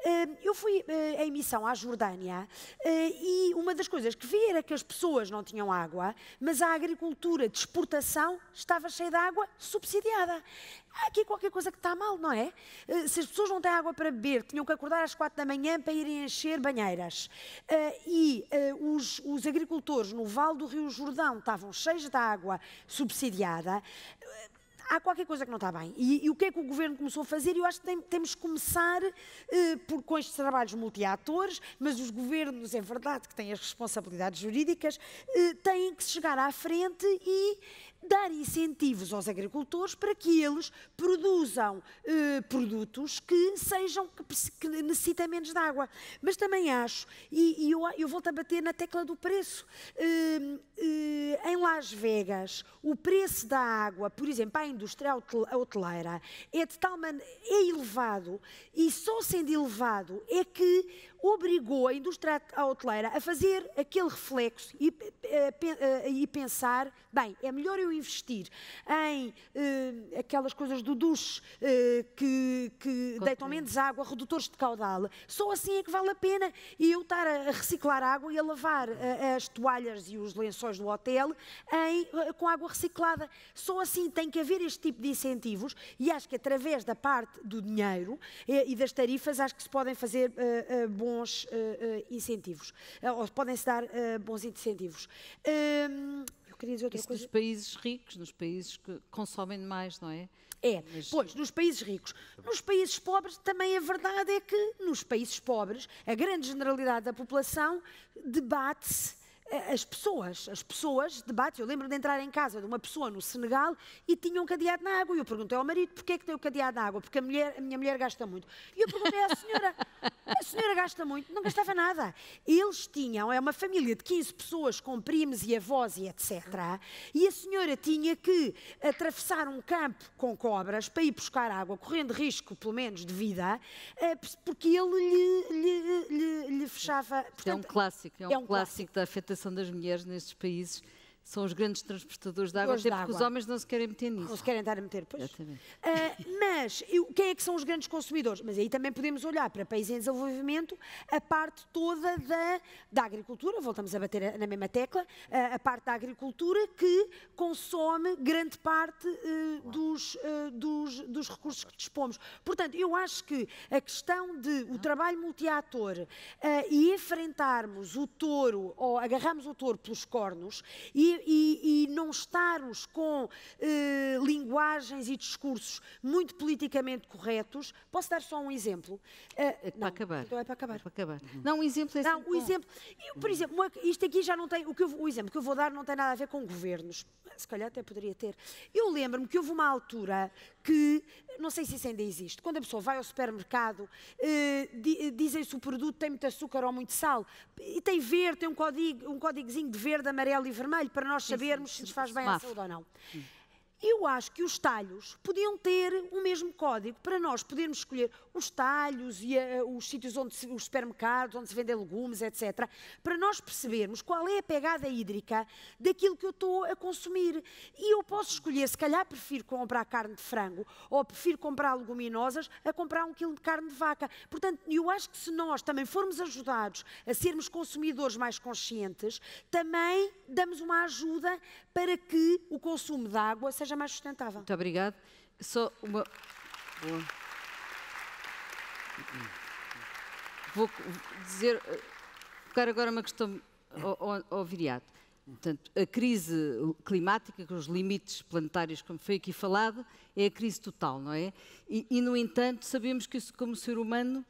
Eh, eu fui eh, em missão à Jordânia e uma das coisas que vi era que as pessoas não tinham água, mas a agricultura de exportação estava cheia de água subsidiada. Há aqui qualquer coisa que está mal, não é? Eh, se as pessoas não têm água para beber, tinham que acordar às quatro da manhã para irem encher banheiras. Eh, e eh, os, os agricultores no Vale do Rio Jordão estavam cheios de água subsidiada há qualquer coisa que não está bem. E, e, o que é que o governo começou a fazer? Eu acho que tem, temos que começar por, com estes trabalhos multiatores, mas os governos, é verdade, que têm as responsabilidades jurídicas, têm que chegar à frente e dar incentivos aos agricultores para que eles produzam eh, produtos que sejam que, necessitem menos de água. Mas também acho, e, e eu, eu, volto a bater na tecla do preço. Eh, eh, em Las Vegas, o preço da água, por exemplo, para a indústria hoteleira, é de tal maneira é elevado e só sendo elevado é que obrigou a indústria hoteleira a fazer aquele reflexo e, eh, eh, e pensar, bem, é melhor eu investir em eh, aquelas coisas do duche eh, que, que deitam menos água, redutores de caudal, só assim é que vale a pena eu estar a reciclar água e a lavar eh, as toalhas e os lençóis do hotel em, com água reciclada. Só assim tem que haver este tipo de incentivos e acho que através da parte do dinheiro e, e das tarifas acho que se podem fazer bons bons eh, eh, incentivos, eh, ou podem-se dar bons incentivos. Ehm, eu queria dizer outra Isso coisa. Nos países ricos, nos países que consomem mais, não é? É, Mas... pois, nos países ricos. Nos países pobres, também a verdade é que nos países pobres, a grande generalidade da população debate-se as pessoas, as pessoas debatem. Eu lembro de entrar em casa de uma pessoa no Senegal e tinha um cadeado na água. E eu perguntei ao marido, porquê é que tem o cadeado na água? Porque a, mulher, a minha mulher gasta muito. E eu perguntei à senhora, a senhora gasta muito, não gastava nada. Eles tinham, é uma família de 15 pessoas com primos e avós e etc. E a senhora tinha que atravessar um campo com cobras para ir buscar água, correndo risco, pelo menos, de vida, eh, porque ele lhe, lhe, lhe, lhe fechava. Portanto, é um clássico, é um, é um clássico, clássico da afetação das mulheres nestes países são os grandes transportadores de água, até porque água. os homens não se querem meter nisso. Não se querem estar a meter, pois. Uh, mas quem é que são os grandes consumidores? Mas aí também podemos olhar para países em desenvolvimento a parte toda da, da agricultura, voltamos a bater na mesma tecla, uh, a parte da agricultura que consome grande parte uh, dos, dos, dos, recursos que dispomos. Portanto, eu acho que a questão de o trabalho multiator e enfrentarmos o touro, ou agarramos o touro pelos cornos e e, e não estarmos com eh, linguagens e discursos muito politicamente corretos. Posso dar só um exemplo? Uh, é, eh, para acabar. Então é para acabar. É para acabar. Uhum. Não, um exemplo é Não, um exemplo. Eu, por hum. exemplo, isto aqui já não tem. O, que eu, o exemplo que eu vou dar não tem nada a ver com governos. Se calhar até poderia ter. Eu lembro-me que houve uma altura que, não sei se isso ainda existe, quando a pessoa vai ao supermercado, eh, eh dizem se o produto tem muito açúcar ou muito sal. E tem verde, tem um, código, um códigozinho de verde, amarelo e vermelho para nós sabermos sim, sim, se nos faz bem à saúde ou não. Sim. Eu acho que os talhos podiam ter o mesmo código para nós podermos escolher os talhos e eh, eh, os sítios onde se, os supermercados, onde se vendem legumes, etc., para nós percebermos qual é a pegada hídrica daquilo que eu estou a consumir. E eu posso escolher, se calhar prefiro comprar carne de frango ou prefiro comprar leguminosas a comprar um quilo de carne de vaca. Portanto, eu acho que se nós também formos ajudados a sermos consumidores mais conscientes, também damos uma ajuda para que o consumo de água seja mais sustentável. Muito obrigado. Só uma. Boa. Vou dizer. colocar agora uma questão ao, ao, ao Viriato. Portanto, a crise climática, com os limites planetários, como foi aqui falado, é a crise total, não é? E, e no entanto, sabemos que, como ser humano,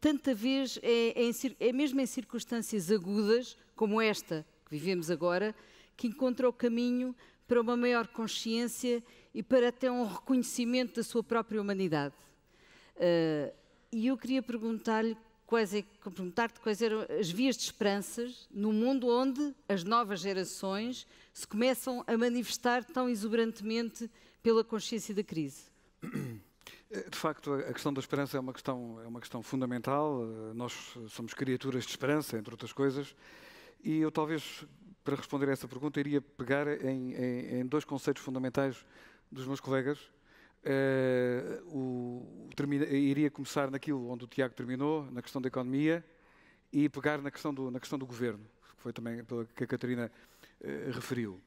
tanta vez, é, é, em, é mesmo em circunstâncias agudas, como esta que vivemos agora, que encontrou caminho para uma maior consciência e para até um reconhecimento da sua própria humanidade. Uh, e eu queria perguntar-lhe quais, é, perguntar quais eram as vias de esperanças no mundo onde as novas gerações se começam a manifestar tão exuberantemente pela consciência da crise. Eh, de facto, a questão da esperança é uma questão, é uma questão fundamental. Eh, nós somos criaturas de esperança, entre outras coisas, e eu talvez para responder a essa pergunta, iria pegar em, em, em dois conceitos fundamentais dos meus colegas. Uh, o, termina, iria começar naquilo onde o Tiago terminou, na questão da economia, e pegar na questão do, na questão do governo, que foi também pela que a Catarina uh, referiu.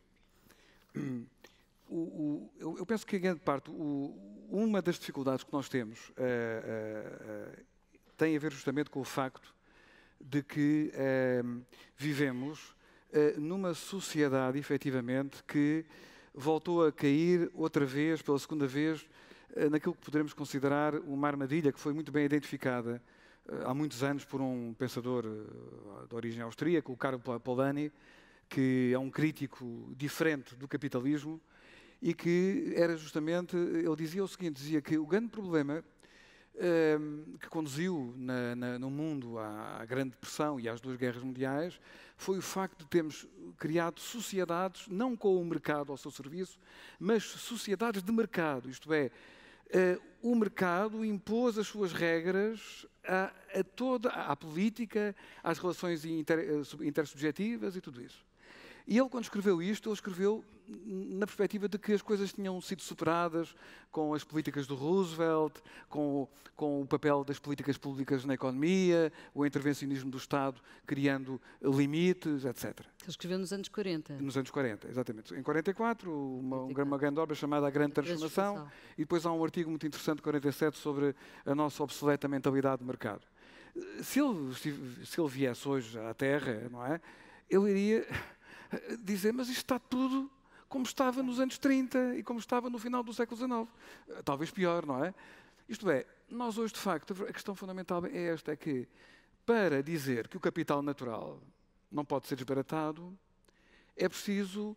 O, o, eu, eu, penso que, em grande parte, uma das dificuldades que nós temos uh, tem a ver justamente com o facto de que vivemos eh, numa sociedade, efetivamente, que voltou a cair outra vez, pela segunda vez, eh, naquilo que poderemos considerar uma armadilha que foi muito bem identificada eh, há muitos anos por um pensador de origem austríaca, o Carlo Polanyi, que é um crítico diferente do capitalismo e que era justamente, ele dizia o seguinte, dizia que o grande problema ehm, que conduziu na, na, no mundo à Grande Depressão e às duas guerras mundiais foi o facto de termos criado sociedades, não com o mercado ao seu serviço, mas sociedades de mercado, isto é, eh, o mercado impôs as suas regras a, a toda a política, às relações inter, eh, intersubjetivas e tudo isso. E ele, quando escreveu isto, ele escreveu na perspectiva de que as coisas tinham sido superadas com as políticas do Roosevelt, com o, com o papel das políticas públicas na economia, o intervencionismo do Estado criando limites, etc. Ele escreveu nos anos 40. Nos anos 40, exatamente. Em 44, uma, 44. uma grande obra chamada A Grande Transformação, Transformação, e depois há um artigo muito interessante, 47, sobre a nossa obsoleta mentalidade de mercado. Se ele, se ele viesse hoje à Terra, não é? Ele iria dizer, mas isto está tudo como estava nos anos 30 e como estava no final do século XIX. Eh, talvez pior, não é? Isto é, nós hoje, de facto, a questão fundamental é esta: é que para dizer que o capital natural não pode ser desbaratado, é preciso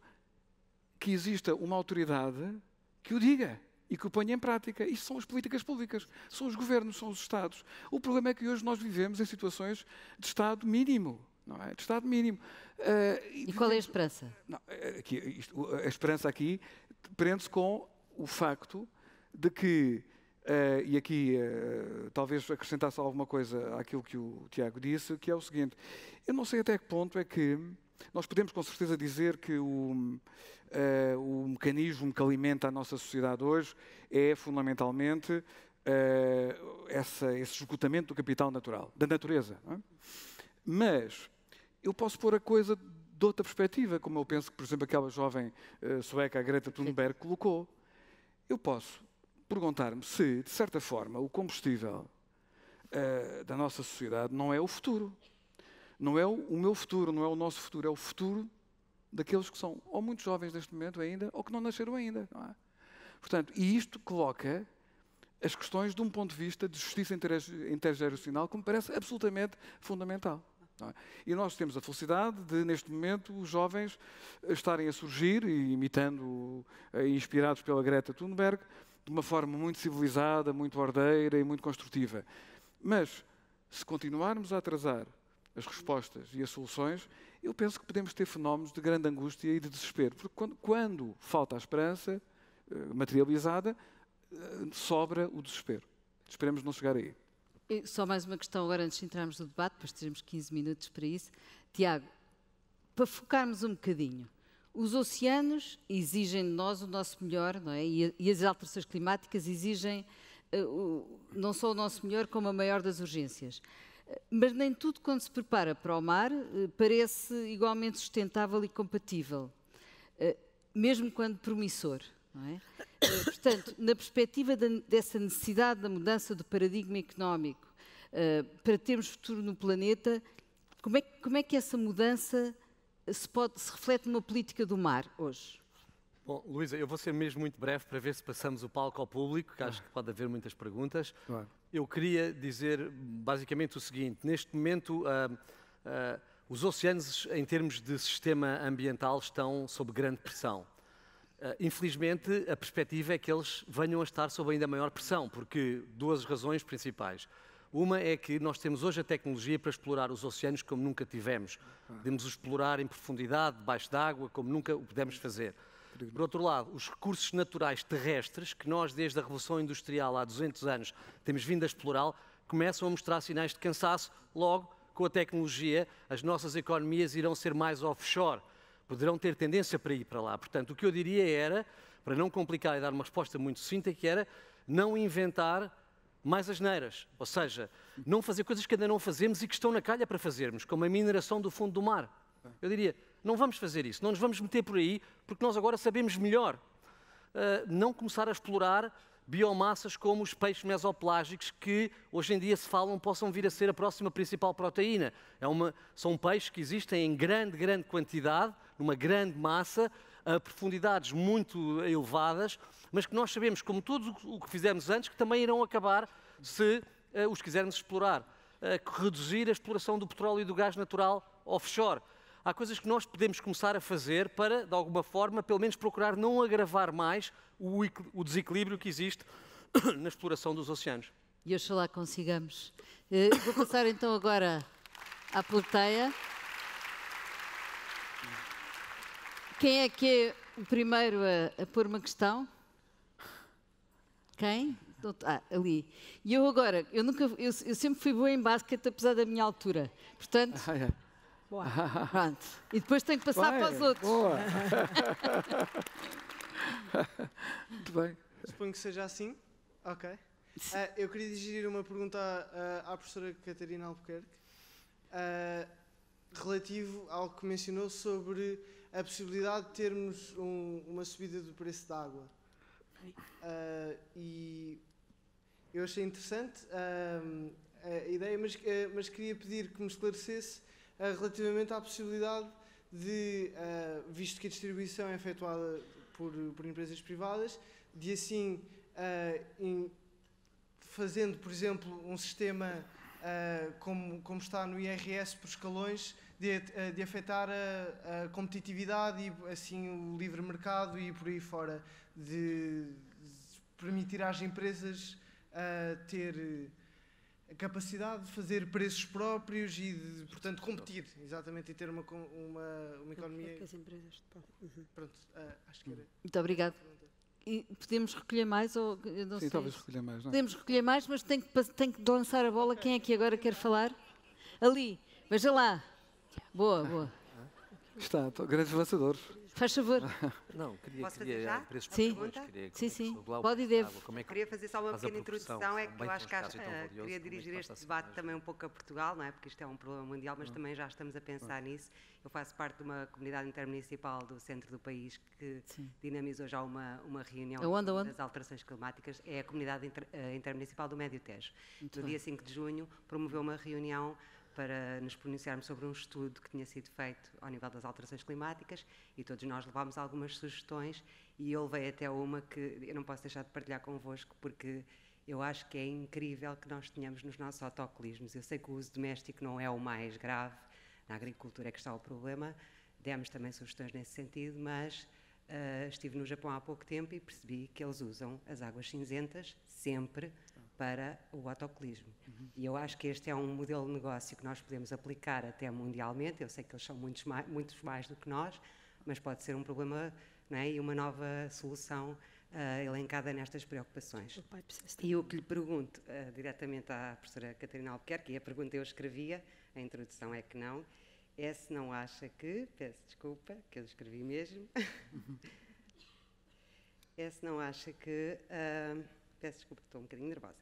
que exista uma autoridade que o diga e que o ponha em prática. Isto são as políticas públicas, são os governos, são os Estados. O problema é que hoje nós vivemos em situações de Estado mínimo não é? De Estado mínimo. Uh, e qual é a esperança? Não, aqui, é, é isto, a esperança aqui prende-se com o facto de que, uh, e aqui uh, talvez acrescentasse alguma coisa àquilo que o Tiago disse, que é o seguinte: eu não sei até que ponto é que nós podemos com certeza dizer que o, o mecanismo que alimenta a nossa sociedade hoje é fundamentalmente essa, esse esgotamento do capital natural, da natureza. É? Mas eu posso pôr a coisa de outra perspectiva, como eu penso que, por exemplo, aquela jovem uh, sueca, Greta Thunberg, colocou. Eu posso perguntar-me se, de certa forma, o combustível uh, da nossa sociedade não é o futuro. Não é o meu futuro, não é o nosso futuro, é o futuro daqueles que são ou muito jovens neste momento ainda, ou que não nasceram ainda. Não é? Portanto, e isto coloca as questões de um ponto de vista de justiça intergeracional que me parece absolutamente fundamental. É? E nós temos a felicidade de, neste momento, os jovens eh, estarem a surgir, e imitando, eh, inspirados pela Greta Thunberg, de uma forma muito civilizada, muito ordeira e muito construtiva. Mas, se continuarmos a atrasar as respostas e as soluções, eu penso que podemos ter fenómenos de grande angústia e de desespero. Porque quando, quando falta a esperança eh, materializada, sobra o desespero. Esperemos não chegar aí. E só mais uma questão agora antes de entrarmos no debate, depois teremos 15 minutos para isso. Tiago, para focarmos um bocadinho, os oceanos exigem de nós o nosso melhor, não é? E, as alterações climáticas exigem eh, não só o nosso melhor, como a maior das urgências. Mas nem tudo, quando se prepara para o mar, eh, parece igualmente sustentável e compatível, eh, mesmo quando promissor. É? Eh, portanto, na perspectiva de, dessa necessidade da mudança do paradigma económico uh, para termos futuro no planeta, como é, como é que essa mudança se, pode, se reflete numa política do mar hoje? Bom, Luísa, eu vou ser mesmo muito breve para ver se passamos o palco ao público, que acho que pode haver muitas perguntas. Eu queria dizer basicamente o seguinte: neste momento, uh, uh, os oceanos, em termos de sistema ambiental, estão sob grande pressão. Ah, infelizmente, a perspectiva é que eles venham a estar sob ainda maior pressão, porque duas razões principais. Uma é que nós temos hoje a tecnologia para explorar os oceanos como nunca tivemos. Podemos explorar em profundidade, debaixo d'água, como nunca o pudemos fazer. Por outro lado, os recursos naturais terrestres, que nós desde a Revolução Industrial há 200 anos temos vindo a explorar, começam a mostrar sinais de cansaço. Logo, com a tecnologia, as nossas economias irão ser mais offshore, poderão ter tendência para ir para lá. Portanto, o que eu diria era, para não complicar e dar uma resposta muito sucinta, que era não inventar mais asneiras, ou seja, não fazer coisas que ainda não fazemos e que estão na calha para fazermos, como a mineração do fundo do mar. Eu diria, não vamos fazer isso, não nos vamos meter por aí, porque nós agora sabemos melhor. Uh, não começar a explorar biomassas como os peixes mesopelágicos, que hoje em dia se falam possam vir a ser a próxima principal proteína. É uma, são peixes que existem em grande, grande quantidade, numa grande massa, a profundidades muito elevadas, mas que nós sabemos, como tudo o que fizemos antes, que também irão acabar se uh, os quisermos explorar. Uh, reduzir a exploração do petróleo e do gás natural offshore. Há coisas que nós podemos começar a fazer para, de alguma forma, pelo menos procurar não agravar mais o, o desequilíbrio que existe na exploração dos oceanos. E oxalá consigamos. Uh, vou passar então agora à plateia. Quem é que é o primeiro a, a pôr uma questão? Quem? Ah, ali. E eu agora, eu, nunca, eu, eu sempre fui boa em basquete, apesar da minha altura. Portanto. Ah, é. Boa. Pronto. E depois tenho que passar Vai, para os outros. Boa. Muito bem. Suponho que seja assim. Ok. Uh, eu queria dirigir uma pergunta à, à professora Catarina Albuquerque, uh, relativo ao que mencionou sobre a possibilidade de termos um, uma subida do preço da água. Uh, e eu achei interessante uh, a ideia, mas, uh, mas, queria pedir que me esclarecesse relativamente à possibilidade de, visto que a distribuição é efetuada por, por empresas privadas, de assim, in, fazendo, por exemplo, um sistema como, como está no IRS por escalões, de, eh, de afetar a, a, competitividade e assim o livre mercado e por aí fora, de, de permitir às empresas eh, ter a capacidade de fazer preços próprios e de, portanto, competir, exatamente, e ter uma, uma, uma economia... Que as empresas... Pronto, uhum. eh, acho que era... Uhum. Muito obrigado. podemos recolher mais ou não Sim, sei. talvez recolher mais, não? É? Podemos recolher mais, mas tem que, tem que lançar a bola. Quem é que agora quer falar? Ali, veja lá. Boa, boa. Está, estou, grandes vencedores. Faz favor. Não, queria, Posso fazer já? preços sim. Queria, sim, sim. Global, Pode e deve. É que queria fazer só uma pequena introdução, é que eu acho que acho, é eh, queria é dirigir este debate também um pouco a Portugal, não é? Porque isto é um problema mundial, mas hum. também já estamos a pensar hum. nisso. Eu faço parte de uma comunidade intermunicipal do centro do país que sim. dinamizou já uma, uma reunião das alterações climáticas. É a comunidade inter, uh, intermunicipal do Médio Tejo. Muito no bem. dia 5 de junho promoveu uma reunião para nos pronunciarmos sobre um estudo que tinha sido feito ao nível das alterações climáticas e todos nós levámos algumas sugestões e eu levei até uma que eu não posso deixar de partilhar convosco porque eu acho que é incrível que nós tenhamos nos nossos autocolismos. Eu sei que o uso doméstico não é o mais grave, na agricultura é que está o problema, demos também sugestões nesse sentido, mas uh, estive no Japão há pouco tempo e percebi que eles usam as águas cinzentas sempre para o autocolismo. Uhum. E eu acho que este é um modelo de negócio que nós podemos aplicar até mundialmente. Eu sei que eles são muitos mais, muitos mais do que nós, mas pode ser um problema né e uma nova solução uh, elencada nestas preocupações. E o que lhe pergunto uh, diretamente à professora Catarina Albuquerque, e a pergunta eu escrevia, a introdução é que não, é se não acha que, peço desculpa, que eu escrevi mesmo, uhum. é se não acha que. Uh, peço desculpa, estou um bocadinho nervosa.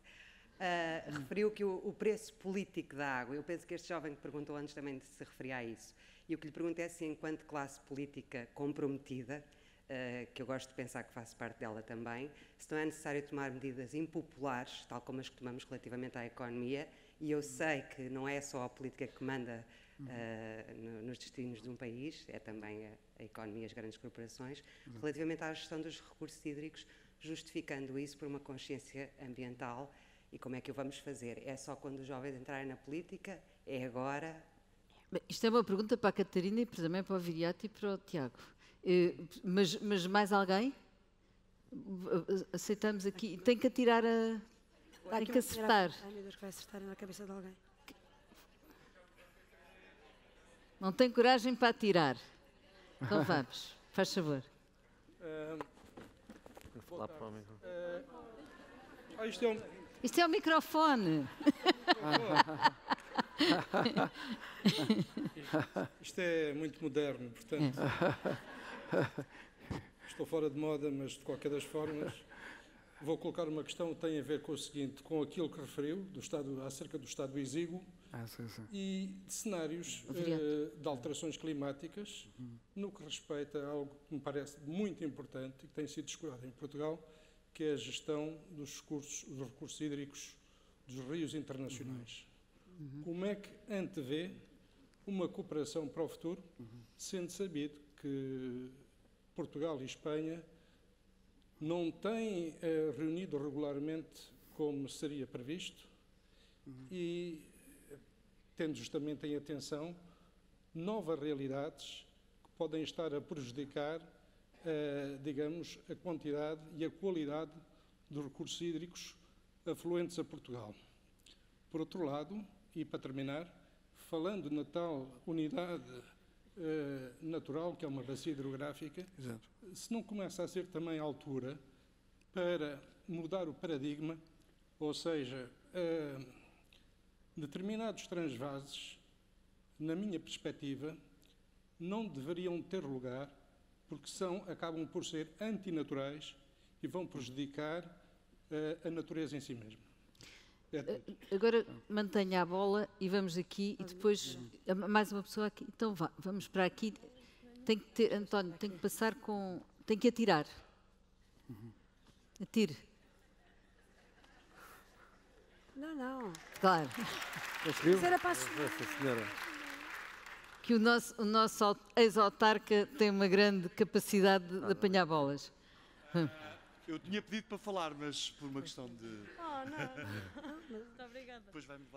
Uh, referiu que o, o, preço político da água, eu penso que este jovem que perguntou antes também se referia a isso, e o que lhe pergunto é se, enquanto classe política comprometida, uh, que eu gosto de pensar que faço parte dela também, se não é necessário tomar medidas impopulares, tal como as que tomamos relativamente à economia, e eu sei que não é só a política que manda uh, no, nos destinos de um país, é também a, a economia e as grandes corporações, uhum. relativamente à gestão dos recursos hídricos, justificando isso por uma consciência ambiental. E como é que o vamos fazer? É só quando os jovens entrarem na política? É agora? Bem, isto é uma pergunta para a Catarina e também para o Viriato e para o Tiago. Eh, mas, mas mais alguém? Aceitamos aqui. Tem que atirar a. Tem que acertar. Ai meu Deus, que vai acertar na cabeça de alguém. Não tem coragem para atirar. Então vamos, faz favor lá para o eh, ah, isto, é um... isto é microfone. isto é muito moderno, portanto. Estou fora de moda, mas de qualquer das formas vou colocar uma questão que tem a ver com o seguinte, com aquilo que referiu do estado, acerca do estado exíguo ah, sim, sim. e de cenários uh, de alterações climáticas, uhum. no que respeita a algo que me parece muito importante e que tem sido descurado em Portugal, que é a gestão dos recursos, dos recursos hídricos dos rios internacionais. Uhum. uhum. Como é que antevê uma cooperação para o futuro, uhum. sendo sabido que Portugal e Espanha não têm uh, reunido regularmente como seria previsto uhum. e tendo justamente em atenção novas realidades que podem estar a prejudicar, uh, digamos, a quantidade e a qualidade dos recursos hídricos afluentes a Portugal. Por outro lado, e para terminar, falando na tal unidade uh, natural, que é uma bacia hidrográfica, Exato. se não começa a ser também a altura para mudar o paradigma, ou seja, uh, Determinados transvases, na minha perspectiva, não deveriam ter lugar porque são, acabam por ser antinaturais e vão prejudicar uh, a natureza em si mesma. É eh, Agora mantenha a bola e vamos aqui e depois mais uma pessoa aqui. Então vá, vamos para aqui. Tem que ter, António, tem que passar com. tem que atirar. Uhum. Atire. Não, não. Claro. Mas era para a senhora. Que o nosso, o nosso ex-autarca tem uma grande capacidade de apanhar bolas. Eu tinha pedido para falar, mas por uma questão de. Oh, não. Muito obrigada.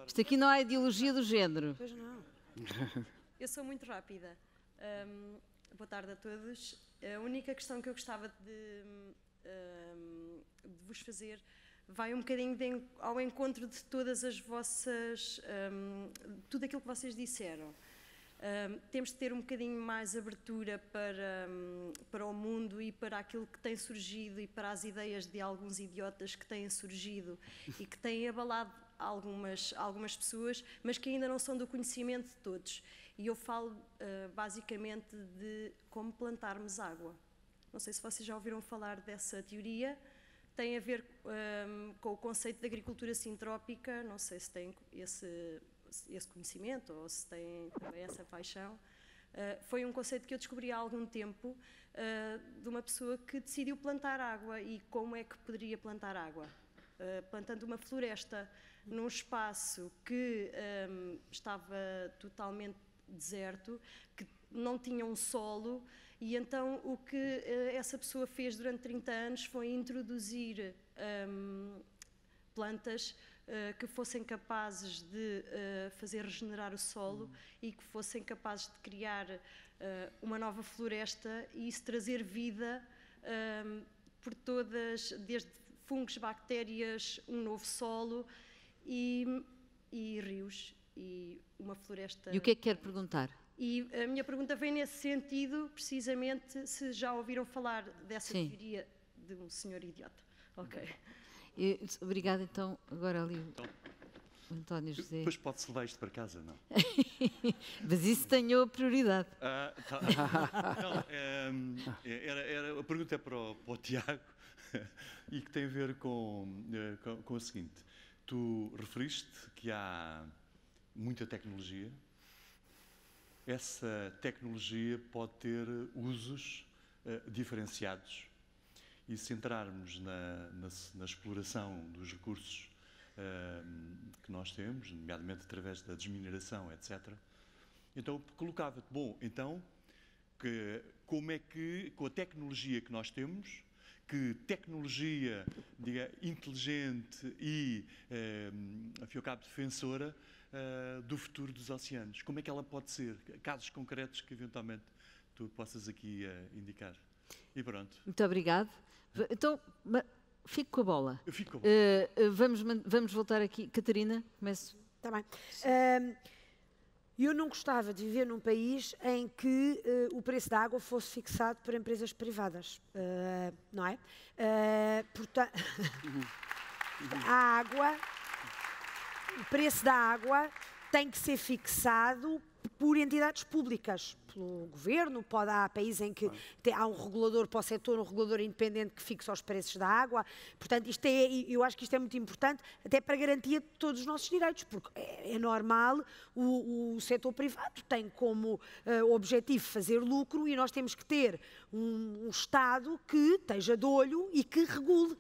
Isto aqui não há ideologia do género. Pois não. Eu sou muito rápida. Um, boa tarde a todos. A única questão que eu gostava de, um, de vos fazer vai um bocadinho de, ao encontro de todas as vossas. Um, tudo aquilo que vocês disseram. Um, temos de ter um bocadinho mais abertura para, um, para o mundo e para aquilo que tem surgido e para as ideias de alguns idiotas que têm surgido e que têm abalado algumas, algumas pessoas, mas que ainda não são do conhecimento de todos. E eu falo uh, basicamente de como plantarmos água. Não sei se vocês já ouviram falar dessa teoria tem a ver um, com o conceito de agricultura sintrópica, não sei se tem esse, esse conhecimento ou se tem também essa paixão. Uh, foi um conceito que eu descobri há algum tempo uh, de uma pessoa que decidiu plantar água e como é que poderia plantar água. Uh, plantando uma floresta num espaço que um, estava totalmente deserto, que não tinha um solo e então o que uh, essa pessoa fez durante 30 anos foi introduzir um, ehm, plantas uh, que fossem capazes de uh, fazer regenerar o solo uhum. e que fossem capazes de criar uma nova floresta e isso trazer vida um, ehm, por todas, desde fungos, bactérias, um novo solo e, e rios e uma floresta. E o que é que quer perguntar? E a minha pergunta vem nesse sentido, precisamente, se já ouviram falar dessa Sim. teoria de um senhor idiota. Ok. obrigada, então. Agora ali então, António José. Depois pode-se levar isto para casa, não? Mas isso tenho prioridade. Ah, tá. não, é, era, era, a pergunta é para o, para o Tiago e que tem a ver com, eh, com, com o seguinte. Tu referiste que há muita tecnologia essa tecnologia pode ter usos uh, diferenciados. E se entrarmos na, na, na exploração dos recursos uh, que nós temos, nomeadamente através da desmineração, etc., então colocava-te, bom, então, que, como é que, com a tecnologia que nós temos, que tecnologia diga, inteligente e, eh, a fio cabo, defensora, uh, do futuro dos oceanos? Como é que ela pode ser? Casos concretos que eventualmente tu possas aqui uh, indicar. E pronto. Muito obrigado. Então, fico com a bola. Eu fico com a bola. Uh, vamos, vamos voltar aqui. Catarina, começo. Está bem. Ehm, eu não gostava de viver num país em que uh, o preço da água fosse fixado por empresas privadas, uh, não é? Uh, portanto, uhum. a água o preço da água tem que ser fixado por entidades públicas pelo governo, pode, há países em que tem, há um regulador para o setor, um regulador independente que fixa os preços da água. Portanto, isto é, eu acho que isto é muito importante, até para a garantia de todos os nossos direitos, porque é, é normal, o, o setor privado tem como uh, objetivo fazer lucro e nós temos que ter um, um Estado que esteja de olho e que regule uh,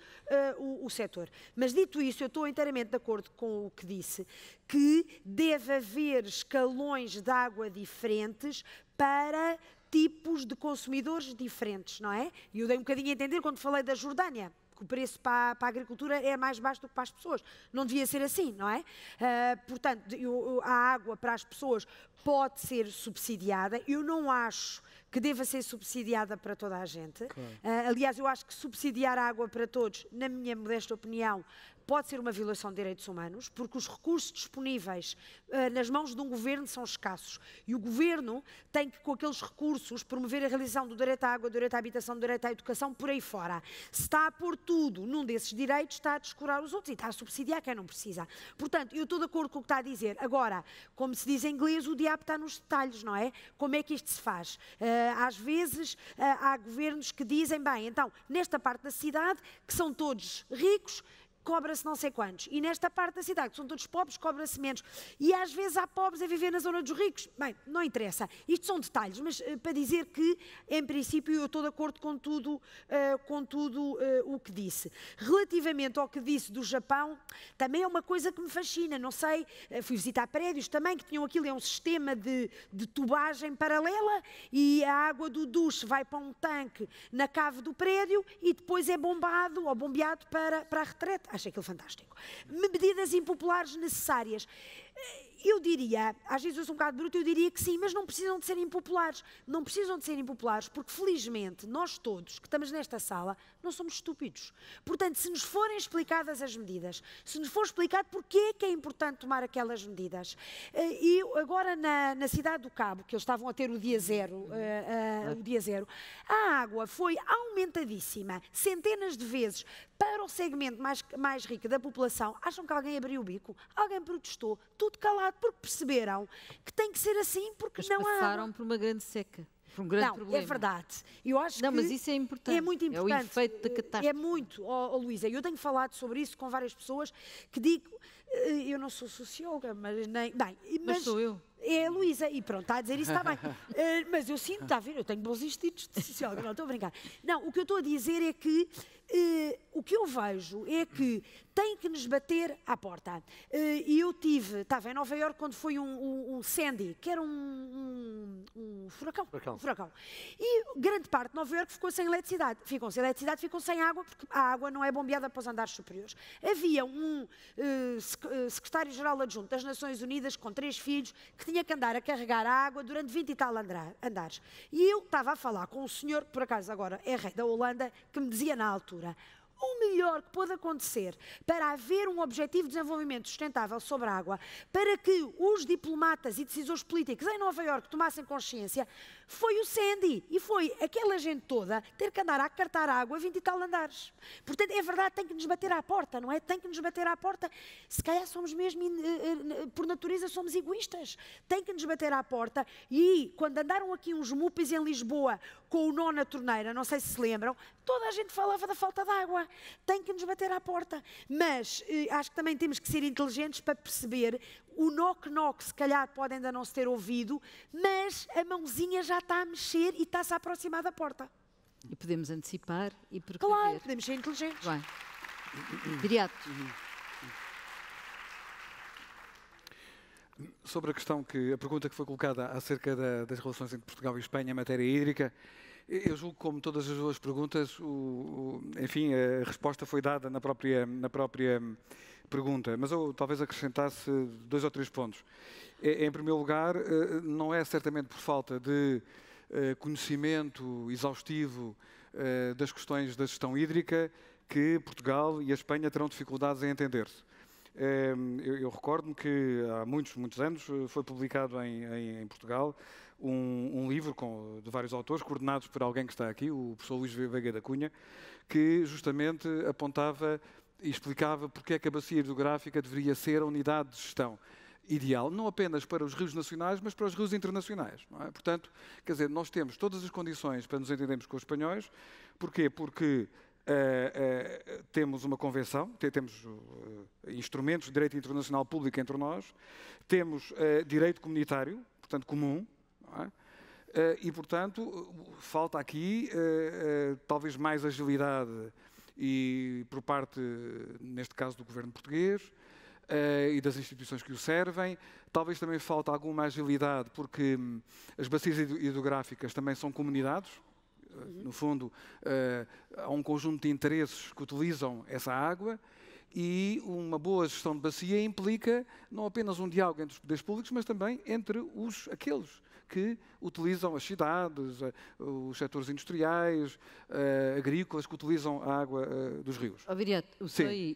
o, o setor. Mas dito isso, eu estou inteiramente de acordo com o que disse, que deve haver escalões de água diferentes para tipos de consumidores diferentes, não é? E eu dei um bocadinho a entender quando falei da Jordânia o preço para, para, a agricultura é mais baixo do que para as pessoas. Não devia ser assim, não é? Uh, portanto, eu, a água para as pessoas pode ser subsidiada. Eu não acho que deva ser subsidiada para toda a gente. Claro. Uh, aliás, eu acho que subsidiar a água para todos, na minha modesta opinião, pode ser uma violação de direitos humanos, porque os recursos disponíveis uh, nas mãos de um governo são escassos. E o governo tem que, com aqueles recursos, promover a realização do direito à água, do direito à habitação, do direito à educação, por aí fora. Se está a pôr tudo num desses direitos, está a descurar os outros e está a subsidiar quem não precisa. Portanto, eu estou de acordo com o que está a dizer. Agora, como se diz em inglês, o diabo está nos detalhes, não é? Como é que isto se faz? Uh, às vezes uh, há governos que dizem, bem, então, nesta parte da cidade, que são todos ricos, cobra-se não sei quantos. E nesta parte da cidade, que são todos pobres, cobra-se menos. E às vezes há pobres a viver na zona dos ricos. Bem, não interessa. Isto são detalhes, mas eh, para dizer que, em princípio, eu estou de acordo com tudo, uh, com tudo uh, o que disse. Relativamente ao que disse do Japão, também é uma coisa que me fascina. Não sei, fui visitar prédios também que tinham aquilo, é um sistema de, de tubagem paralela e a água do duche vai para um tanque na cave do prédio e depois é bombado ou bombeado para, para a retreta acho aquilo fantástico. Medidas impopulares necessárias. Eh, eu diria, às vezes eu sou um bocado bruto, eu diria que sim, mas não precisam de ser impopulares. Não precisam de ser impopulares, porque felizmente nós todos que estamos nesta sala não somos estúpidos. Portanto, se nos forem explicadas as medidas, se nos for explicado porque é que é importante tomar aquelas medidas. Eh, e agora na, na cidade do Cabo, que eles estavam a ter o dia zero, uh, uh, o dia zero, a água foi aumentadíssima, centenas de vezes, para o segmento mais, mais rico da população. Acham que alguém abriu o bico? Alguém protestou? Tudo calado dificuldade porque perceberam que tem que ser assim porque mas não passaram há. passaram por uma grande seca. Por um grande não, é problema. é verdade. Eu acho não, que mas isso é, é importante. É muito importante. É o efeito da catástrofe. É muito, oh, oh, Luísa. Eu tenho falado sobre isso com várias pessoas que digo, eh, eu não sou socióloga, mas nem. Bem, mas, mas sou eu. É a Luísa, e pronto, está a dizer isso, está bem. Uh, mas eu sinto, está a ver, eu tenho bons instintos de sociólogo, não estou a brincar. Não, o que eu estou a dizer é que eh, o que eu vejo é que tem que nos bater à porta. Eh, e eu tive, estava em Nova Iorque quando foi um, um, um Sandy, que era um, um furacão, furacão. furacão. E grande parte de Nova Iorque ficou sem eletricidade. Ficou sem eletricidade, ficou sem água, porque a água não é bombeada para os andares superiores. Havia um uh, secretário-geral adjunto das Nações Unidas com três filhos que tinha que andar a carregar a água durante 20 e tal andares. E eu estava a falar com um senhor, que por acaso agora é rei da Holanda, que me dizia na altura, altura, o melhor que pôde acontecer para haver um objetivo de desenvolvimento sustentável sobre a água, para que os diplomatas e decisores políticos em Nova Iorque tomassem consciência, foi o Sandy e foi aquela gente toda ter que andar a cartar água a 20 e tal andares. Portanto, é verdade, tem que nos bater à porta, não é? Tem que nos bater à porta. Se calhar somos mesmo, eh, eh, por natureza, somos egoístas. Tem que nos bater à porta e quando andaram aqui uns mupis em Lisboa com o nó na torneira, não sei se se lembram, toda a gente falava da falta de água. Tem que nos bater à porta. Mas eh, acho que também temos que ser inteligentes para perceber o knock-knock, que se calhar pode ainda não se ter ouvido, mas a mãozinha já está a mexer e está-se a aproximar da porta. E podemos antecipar e precaver. Claro, podemos ser inteligentes. Bem. Viriato. sobre a questão que a pergunta que foi colocada acerca da, das relações entre Portugal e Espanha em matéria hídrica, eu julgo como todas as duas perguntas, o, o, enfim, a resposta foi dada na própria, na própria pergunta, mas eu talvez acrescentasse dois ou três pontos. É, é, em primeiro lugar, eh, não é certamente por falta de eh, conhecimento exaustivo eh, das questões da gestão hídrica que Portugal e a Espanha terão dificuldades em entender-se. Ehm, eu, eu recordo-me que há muitos, muitos anos eh, foi publicado em, em, em Portugal um, um livro com, de vários autores, coordenados por alguém que está aqui, o professor Luís Veiga da Cunha, que justamente apontava e explicava porque é que a bacia hidrográfica deveria ser a unidade de gestão ideal, não apenas para os rios nacionais, mas para os rios internacionais. É? Portanto, quer dizer, nós temos todas as condições para nos entendermos com os espanhóis. Porquê? Porque Uh, temos uma convenção, temos uh, instrumentos de direito internacional público entre nós, temos direito comunitário, portanto, comum, é? e, portanto, falta aqui talvez mais agilidade e por parte, neste caso, do governo português e das instituições que o servem. Talvez também falta alguma agilidade, porque hum, as bacias hidrográficas também são comunidades, Uhum. No fundo, uh, há um conjunto de interesses que utilizam essa água e uma boa gestão de bacia implica não apenas um diálogo entre os poderes públicos, mas também entre os aqueles que utilizam as cidades, eh, os setores industriais, eh, agrícolas, que utilizam a água eh, dos rios. Oh, Viriato, aí,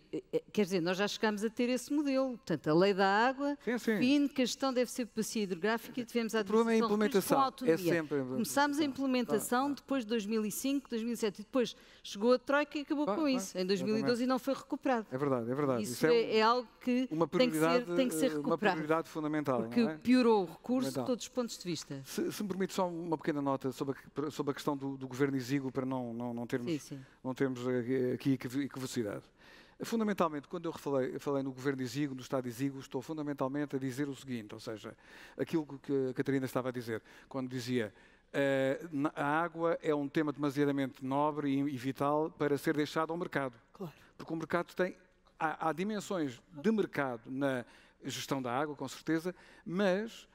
quer dizer, nós já chegámos a ter esse modelo. Portanto, a lei da água sim, sim. define que a gestão deve ser por bacia hidrográfica e tivemos a o problema é a implementação. É sempre Começámos a implementação depois de 2005, 2007 e depois chegou a Troika e acabou com isso. Em 2012 e não foi recuperado. É verdade, é verdade. Isso, isso é, é, é algo que tem que, ser, tem que ser recuperado. Uma prioridade fundamental. Porque é? piorou o recurso de todos os pontos de vista vista. Se, se, me permite só uma pequena nota sobre a, sobre a questão do, do governo exíguo, para não, não, não termos, sim, sim. Não termos eh, eh, aqui equivocidade. Fundamentalmente, quando eu falei, falei no governo exíguo, no Estado exíguo, estou fundamentalmente a dizer o seguinte, ou seja, aquilo que a Catarina estava a dizer, quando dizia uh, a água é um tema demasiadamente nobre e, e vital para ser deixado ao mercado. Claro. Porque o mercado tem... Há, há dimensões de mercado na gestão da água, com certeza, mas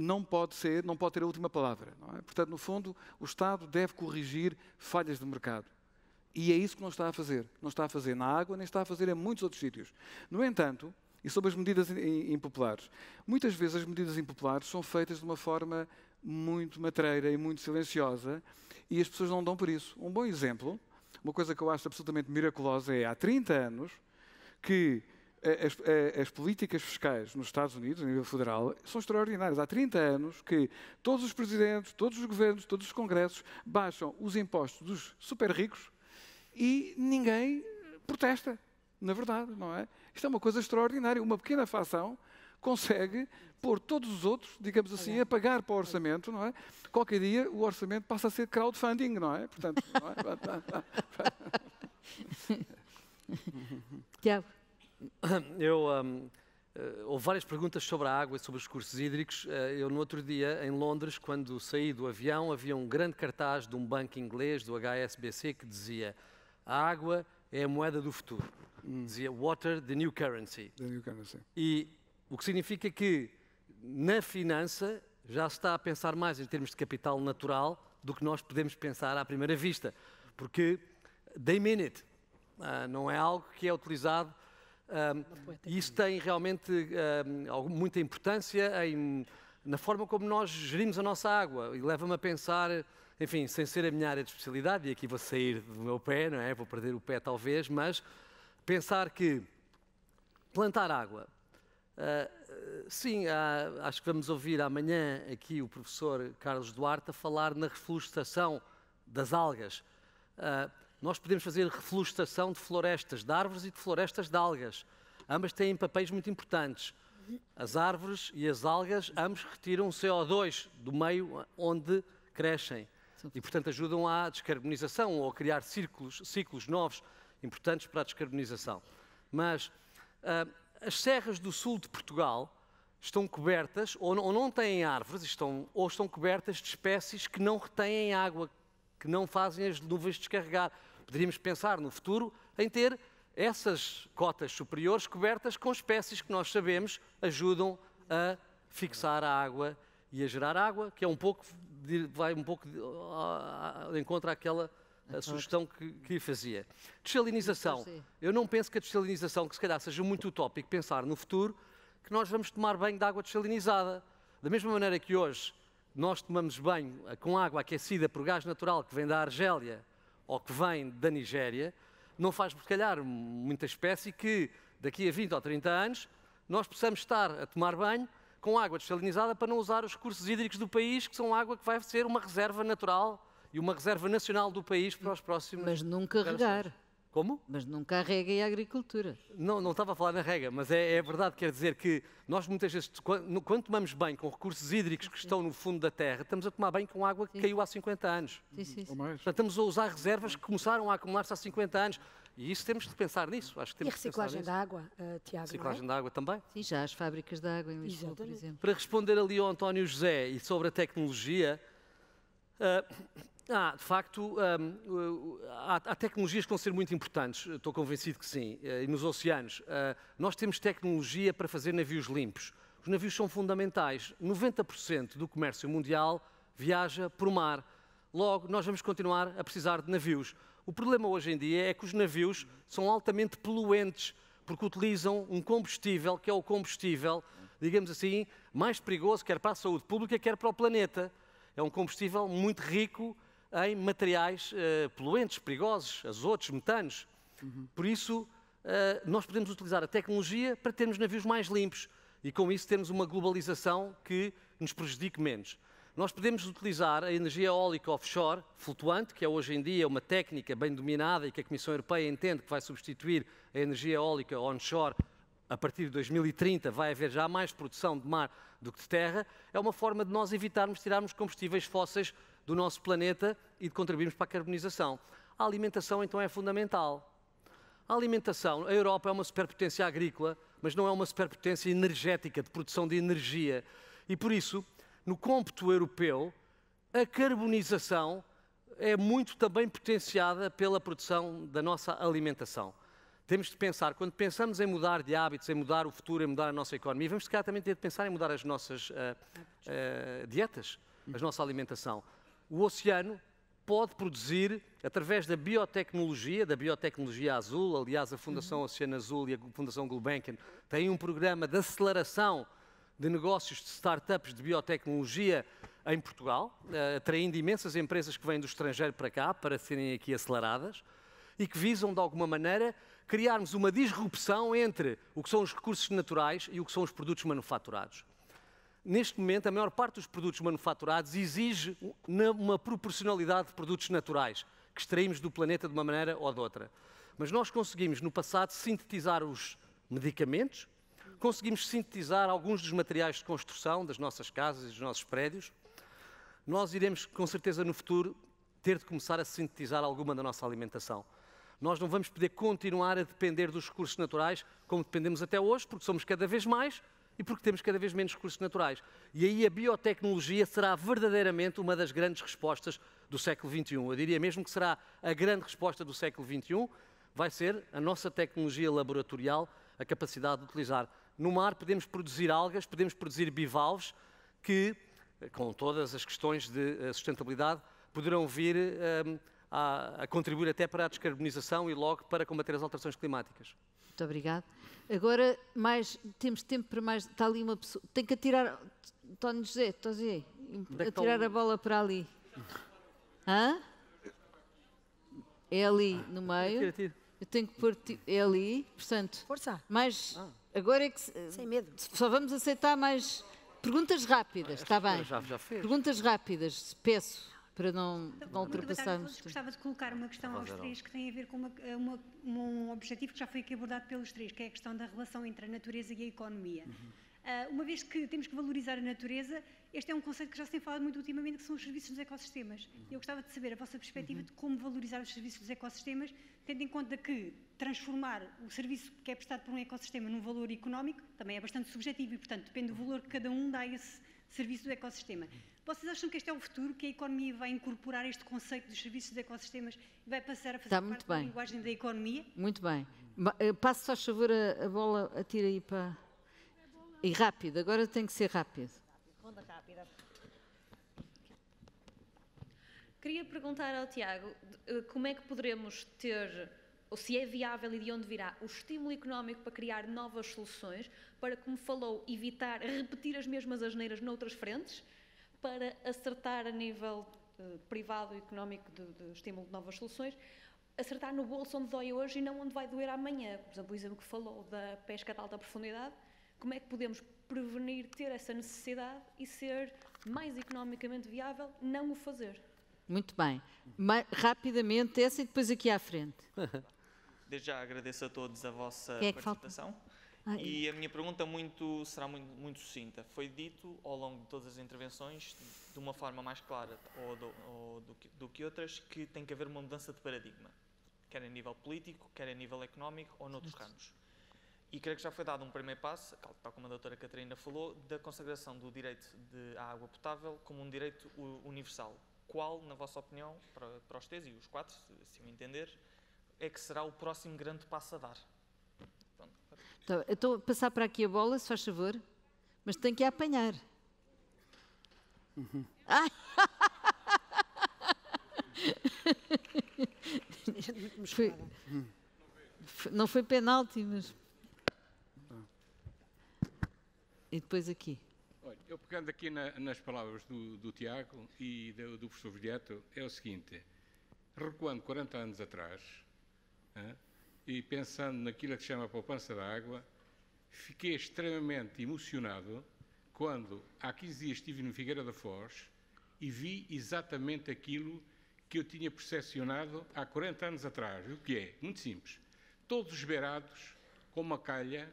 não pode ser, não pode ter a última palavra. É? Portanto, no fundo, o Estado deve corrigir falhas de mercado. E é isso que não está a fazer. Não está a fazer na água, nem está a fazer em muitos outros sítios. No entanto, e sobre as medidas impopulares, muitas vezes as medidas impopulares são feitas de uma forma muito matreira e muito silenciosa e as pessoas não dão por isso. Um bom exemplo, uma coisa que eu acho absolutamente miraculosa é há 30 anos que eh, as, eh, as, políticas fiscais nos Estados Unidos, a nível federal, são extraordinárias. Há 30 anos que todos os presidentes, todos os governos, todos os congressos baixam os impostos dos super ricos e ninguém protesta, na verdade, não é? Isto é uma coisa extraordinária. Uma pequena fação consegue pôr todos os outros, digamos assim, a pagar para o orçamento, não é? Qualquer dia o orçamento passa a ser crowdfunding, não é? Portanto, não é? Tiago. Eu, um, eh, houve várias perguntas sobre a água e sobre os recursos hídricos. Eh, eu, no outro dia, em Londres, quando saí do avião, havia um grande cartaz de um banco inglês, do HSBC, que dizia: A água é a moeda do futuro. Hum. Dizia Water, the new currency. The new currency. E o que significa que na finança já se está a pensar mais em termos de capital natural do que nós podemos pensar à primeira vista, porque they mean ah, it. não é algo que é utilizado e isso tem realmente muita importância em, na forma como nós gerimos a nossa água e leva-me a pensar, enfim, sem ser a minha área de especialidade, e aqui vou sair do meu pé, não é? Vou perder o pé talvez, mas pensar que plantar água. Uh, sim, há, acho que vamos ouvir amanhã aqui o professor Carlos Duarte a falar na reflorestação das algas. Uh, nós podemos fazer reflorestação de florestas de árvores e de florestas de algas. Ambas têm papéis muito importantes. As árvores e as algas, ambos retiram CO2 do meio onde crescem e, portanto, ajudam à descarbonização ou a criar círculos, ciclos novos importantes para a descarbonização. Mas uh, as serras do sul de Portugal estão cobertas ou, ou não têm árvores, estão, ou estão cobertas de espécies que não retêm água, que não fazem as nuvens descarregar. Poderíamos pensar no futuro em ter essas cotas superiores cobertas com espécies que nós sabemos ajudam a fixar a água e a gerar água, que é um pouco vai um pouco encontra aquela a sugestão que, que fazia. Desalinização. Eu não penso que a desalinização, que se calhar seja muito utópico pensar no futuro, que nós vamos tomar banho de água desalinizada. Da mesma maneira que hoje nós tomamos banho com água aquecida por gás natural que vem da Argélia ou que vem da Nigéria, não faz, por calhar, muita espécie que daqui a 20 ou 30 anos nós possamos estar a tomar banho com água dessalinizada para não usar os recursos hídricos do país, que são água que vai ser uma reserva natural e uma reserva nacional do país para os próximos. Mas nunca regar. Como? Mas nunca a rega e a agricultura. Não, não estava a falar na rega, mas é, é verdade, quer dizer que nós muitas vezes, quando, quando tomamos bem com recursos hídricos que sim. estão no fundo da terra, estamos a tomar bem com água que sim. caiu há 50 anos. Sim, sim, sim. Portanto, estamos a usar reservas que começaram a acumular-se há 50 anos. E isso temos de pensar nisso. Acho que temos e a reciclagem da água, uh, Tiago? É? Reciclagem é? da água também? Sim, já as fábricas da água em Lisboa, por exemplo. Para responder ali ao António José e sobre a tecnologia, uh, ah, de facto, hum, há, tecnologias que vão ser muito importantes, estou convencido que sim, eh, e nos oceanos. Ah, nós temos tecnologia para fazer navios limpos. Os navios são fundamentais. 90% do comércio mundial viaja por mar. Logo, nós vamos continuar a precisar de navios. O problema hoje em dia é que os navios são altamente poluentes, porque utilizam um combustível que é o combustível, digamos assim, mais perigoso, quer para a saúde pública, quer para o planeta. É um combustível muito rico em materiais uh, poluentes, perigosos, azotos, metanos. Uhum. Por isso, uh, nós podemos utilizar a tecnologia para termos navios mais limpos e, com isso, termos uma globalização que nos prejudique menos. Nós podemos utilizar a energia eólica offshore, flutuante, que é hoje em dia uma técnica bem dominada e que a Comissão Europeia entende que vai substituir a energia eólica onshore a partir de 2030 vai haver já mais produção de mar do que de terra, é uma forma de nós evitarmos tirarmos combustíveis fósseis do nosso planeta e de contribuirmos para a carbonização. A alimentação, então, é fundamental. A alimentação, a Europa é uma superpotência agrícola, mas não é uma superpotência energética, de produção de energia. E por isso, no cômputo europeu, a carbonização é muito também potenciada pela produção da nossa alimentação. Temos de pensar, quando pensamos em mudar de hábitos, em mudar o futuro, em mudar a nossa economia, vamos se calhar também ter de pensar em mudar as nossas uh, uh, dietas, a nossa alimentação o oceano pode produzir, através da biotecnologia, da biotecnologia azul, aliás, a Fundação uhum. Oceano Azul e a Fundação Gulbenkian têm um programa de aceleração de negócios de startups de biotecnologia em Portugal, eh, atraindo imensas empresas que vêm do estrangeiro para cá para serem aqui aceleradas e que visam, de alguma maneira, criarmos uma disrupção entre o que são os recursos naturais e o que são os produtos manufaturados neste momento, a maior parte dos produtos manufaturados exige uma proporcionalidade de produtos naturais, que extraímos do planeta de uma maneira ou de outra. Mas nós conseguimos, no passado, sintetizar os medicamentos, conseguimos sintetizar alguns dos materiais de construção das nossas casas e dos nossos prédios. Nós iremos, com certeza, no futuro, ter de começar a sintetizar alguma da nossa alimentação. Nós não vamos poder continuar a depender dos recursos naturais como dependemos até hoje, porque somos cada vez mais, e porque temos cada vez menos recursos naturais. E aí a biotecnologia será verdadeiramente uma das grandes respostas do século XXI. Eu diria mesmo que será a grande resposta do século XXI, vai ser a nossa tecnologia laboratorial, a capacidade de utilizar. No mar podemos produzir algas, podemos produzir bivalves, que, com todas as questões de eh, sustentabilidade, poderão vir um, eh, a, a contribuir até para a descarbonização e logo para combater as alterações climáticas. Muito obrigado. Agora mais, temos tempo para mais. Está ali uma pessoa. Tem que atirar. António José, estás aí? É tá atirar a bola para ali. Hã? É ali no meio. Eu tenho que pôr. É ali. Portanto. Força. Mais. Ah. Agora é que. Sem medo. Só vamos aceitar mais. Perguntas rápidas, está bem? Já, já fez. Perguntas rápidas, peço para não, então, não ultrapassarmos. gostava de colocar uma questão aos três que tem a ver com uma, uma, um objetivo que já foi aqui abordado pelos três, que é a questão da relação entre a natureza e a economia. Uhum. Uh, uma vez que temos que valorizar a natureza, este é um conceito que já se tem falado muito ultimamente, que são os serviços dos ecossistemas. Uhum. Eu gostava de saber a vossa perspectiva uhum. de como valorizar os serviços dos ecossistemas, tendo em conta que transformar o serviço que é prestado por um ecossistema num valor económico também é bastante subjetivo e, portanto, depende do uhum. valor que cada um dá a esse serviço do ecossistema. Uhum. Vocês acham que este é o futuro, que a economia vai incorporar este conceito dos serviços de ecossistemas e vai passar a fazer Está parte da linguagem da economia? Muito bem. Eh, passo, só, favor, a, a bola, aí para... E rápido, agora tem que ser rápido. Ronda rápida. Queria perguntar ao Tiago eh, como é que poderemos ter, ou se é viável e de onde virá, o estímulo económico para criar novas soluções, para, como falou, evitar repetir as mesmas asneiras noutras frentes, para acertar a nível uh, privado e económico de, de, estímulo de novas soluções, acertar no bolso onde dói hoje e não onde vai doer amanhã. Por exemplo, o exemplo que falou da pesca de alta profundidade, como é que podemos prevenir ter essa necessidade e ser mais economicamente viável não o fazer? Muito bem. mas rapidamente essa e depois aqui à frente. Desde já agradeço a todos a vossa é participação. Falta? E a minha pergunta muito, será muito, muito sucinta. Foi dito ao longo de todas as intervenções, de uma forma mais clara ou, do, ou do, que, do que outras, que tem que haver uma mudança de paradigma, quer a nível político, quer a nível económico ou noutros certo. ramos. E creio que já foi dado um primeiro passo, tal como a doutora Catarina falou, da consagração do direito de, à água potável como um direito universal. Qual, na vossa opinião, para, para os três e os quatro, se, se entender, é que será o próximo grande passo a dar? Tá então, estou a passar para aqui a bola, se faz favor, mas tem que a apanhar. Uhum. Ah. foi, não foi penalti, mas. E depois aqui. Olha, eu pegando aqui na, nas palavras do, do Tiago e do, do professor Vieto é o seguinte: recuando 40 anos atrás, hein, e pensando naquilo que se chama a poupança da água, fiquei extremamente emocionado quando, há 15 dias, estive no Figueira da Foz e vi exatamente aquilo que eu tinha percepcionado há 40 anos atrás. O que é? Muito simples. Todos os beirados com uma calha,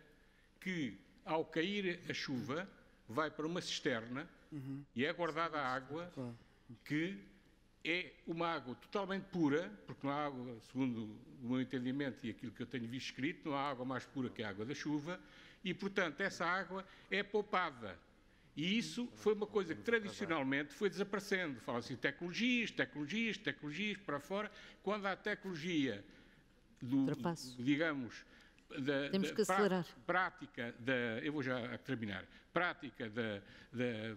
que ao cair a chuva vai para uma cisterna uhum. e é guardada a água que é uma água totalmente pura, porque não há água, segundo o meu entendimento e aquilo que eu tenho visto escrito, não há água mais pura que a água da chuva, e, portanto, essa água é poupada. E isso foi uma coisa que tradicionalmente foi desaparecendo. Fala-se de tecnologias, tecnologias, tecnologias para fora. Quando há tecnologia do, digamos, da, Temos que acelerar. prática da, eu vou já terminar, prática da, da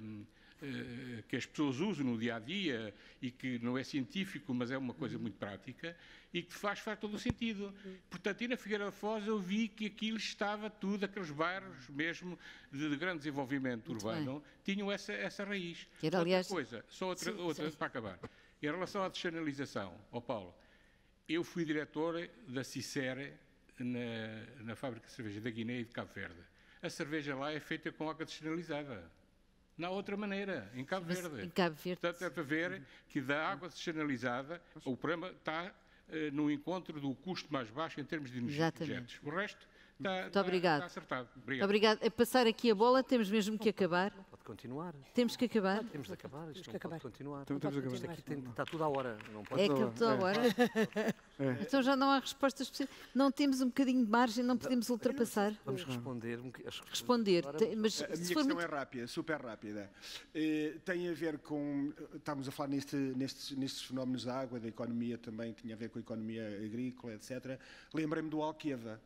eh, que as pessoas usam no dia a dia e que não é científico, mas é uma coisa uhum. muito prática e que faz, faz todo o uhum. sentido. Uhum. Portanto, e na Figueira da Foz eu vi que aquilo estava tudo, aqueles bairros mesmo de, grande desenvolvimento muito urbano, bem. tinham essa, essa raiz. Que era, aliás... Outra coisa, só outra, sim, outra sim. para acabar. Em relação à descanalização, ó oh Paulo, eu fui diretor da Cicere na, na fábrica de cerveja da Guiné e de Cabo Verde. A cerveja lá é feita com água descanalizada na outra maneira, em Cabo Verde. Em Cabo Verde. Portanto, é para ver que da água descenalizada o problema está eh, no encontro do custo mais baixo em termos de energia Exatamente. O resto Está, Muito obrigado. Está tá acertado. Obrigado. obrigado. A passar aqui a bola, temos mesmo que acabar. pode continuar. Temos que acabar. temos de acabar. Isto temos que acabar. pode continuar. Temos, temos Isto aqui tem, está tudo à hora. Não pode é aquilo tudo à é. hora. É. Então já não há respostas possíveis. Não temos um bocadinho de margem, não podemos não, ultrapassar. Vamos responder. Responder. Mas, a minha questão muito... é rápida, super rápida. Eh, tem a ver com... Estávamos a falar neste, nestes, nestes fenómenos da água, da economia também, tinha a ver com a economia agrícola, etc. Lembrei-me do Alqueva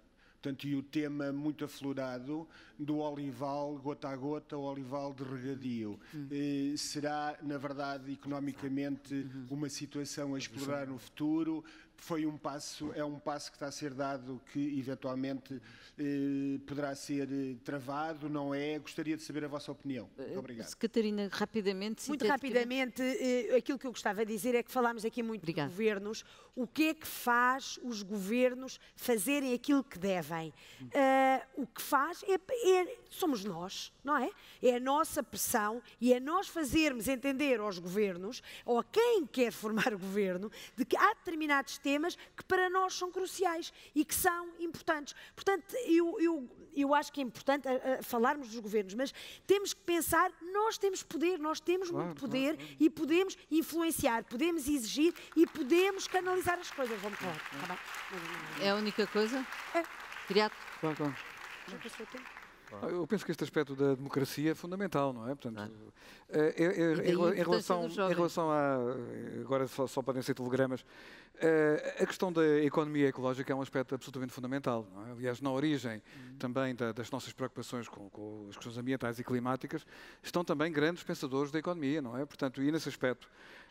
Portanto, e o tema muito aflorado do olival gota a gota, o olival de regadio. Hum. Eh, será, na verdade, economicamente uma situação a explorar no futuro? Foi um passo, é um passo que está a ser dado que eventualmente eh, poderá ser eh, travado, não é? Gostaria de saber a vossa opinião. Muito eh, obrigado. Catarina, rapidamente. Muito rapidamente, eh, aquilo que eu gostava de dizer é que falámos aqui muito Obrigada. de governos o que é que faz os governos fazerem aquilo que devem? Uh, o que faz é, é, somos nós, não é? É a nossa pressão e é nós fazermos entender aos governos ou a quem quer formar o governo de que há determinados temas que para nós são cruciais e que são importantes. Portanto, eu, eu, eu acho que é importante ah, ah, falarmos dos governos, mas temos que pensar, nós temos poder, nós temos claro, muito poder claro, claro. e podemos influenciar, podemos exigir e podemos canalizar organizar as coisas, vamos falar. Tá bem? É a única coisa? É. Criado. Claro, Já passou o tempo? Ah, eu penso que este aspecto da democracia é fundamental, não é? Portanto, eh, é, é, é, em, relação, em relação a. Agora só, só podem ser telegramas. Eh, a questão da economia ecológica é um aspecto absolutamente fundamental. É? Aliás, na origem uhum. também da, das nossas preocupações com, com, as questões ambientais e climáticas, estão também grandes pensadores da economia, não é? Portanto, e nesse aspecto,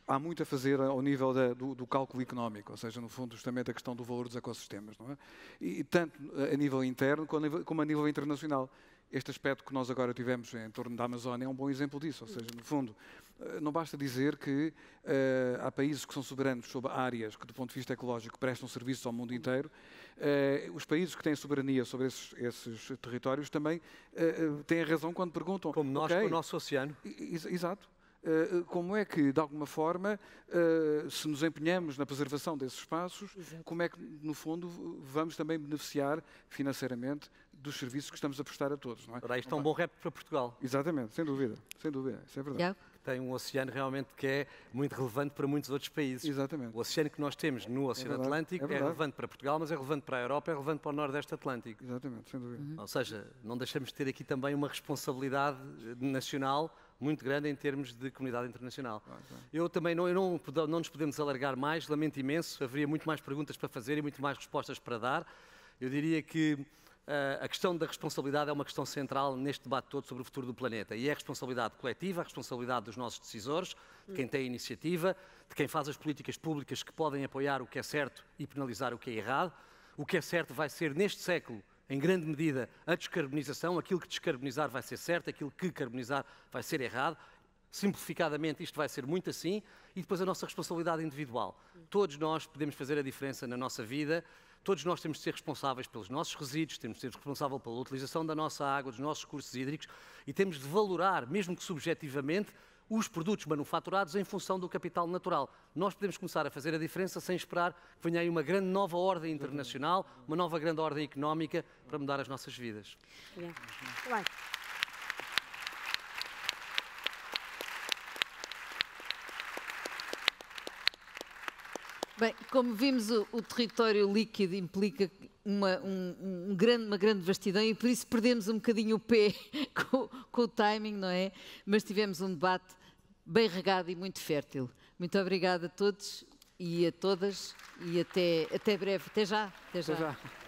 há muito a fazer ao nível da, do, do, cálculo económico, ou seja, no fundo, justamente a questão do valor dos ecossistemas, não é? E, e tanto a nível interno como a nível, como a nível internacional. Este aspecto que nós agora tivemos em torno da Amazónia é um bom exemplo disso, ou seja, no fundo, eh, não basta dizer que uh, há países que são soberanos sobre áreas que, do ponto de vista ecológico, prestam serviços ao mundo inteiro. Uh, os países que têm soberania sobre esses, esses territórios também uh, têm razão quando perguntam. Como nós, okay, com o nosso oceano. Exato. Eh, eh, como é que, de alguma forma, eh, se nos empenhamos na preservação desses espaços, Exato. como é que, no fundo, vamos também beneficiar financeiramente dos serviços que estamos a prestar a todos, não é? Ora, isto é um bom repto para Portugal. Exatamente, sem dúvida, sem dúvida, isso é verdade. Tem um oceano realmente que é muito relevante para muitos outros países. Exatamente. O oceano que nós temos no Oceano é verdade, Atlântico é, é, relevante para Portugal, mas é relevante para a Europa, é relevante para o Nordeste Atlântico. Exatamente, sem dúvida. Uhum. Ou seja, não deixamos de ter aqui também uma responsabilidade nacional muito grande em termos de comunidade internacional. Ah, eu também não, eu não, não nos podemos alargar mais, lamento imenso, haveria muito mais perguntas para fazer e muito mais respostas para dar. Eu diria que uh, a questão da responsabilidade é uma questão central neste debate todo sobre o futuro do planeta e é a responsabilidade coletiva, a responsabilidade dos nossos decisores, de quem tem a iniciativa, de quem faz as políticas públicas que podem apoiar o que é certo e penalizar o que é errado. O que é certo vai ser neste século em grande medida, a descarbonização. Aquilo que descarbonizar vai ser certo, aquilo que carbonizar vai ser errado. Simplificadamente, isto vai ser muito assim. E depois a nossa responsabilidade individual. Todos nós podemos fazer a diferença na nossa vida. Todos nós temos de ser responsáveis pelos nossos resíduos, temos de ser responsáveis pela utilização da nossa água, dos nossos recursos hídricos e temos de valorar, mesmo que subjetivamente, os produtos manufaturados em função do capital natural. Nós podemos começar a fazer a diferença sem esperar que venha aí uma grande nova ordem internacional, uma nova grande ordem económica para mudar as nossas vidas. Muito bem. Bem, como vimos, o, o território líquido implica uma, um, um grande, uma grande vastidão e por isso perdemos um bocadinho o pé com, com o timing, não é? Mas tivemos um debate bem regado e muito fértil. Muito obrigada a todos e a todas e até, até breve. Até já. Até já. Até já.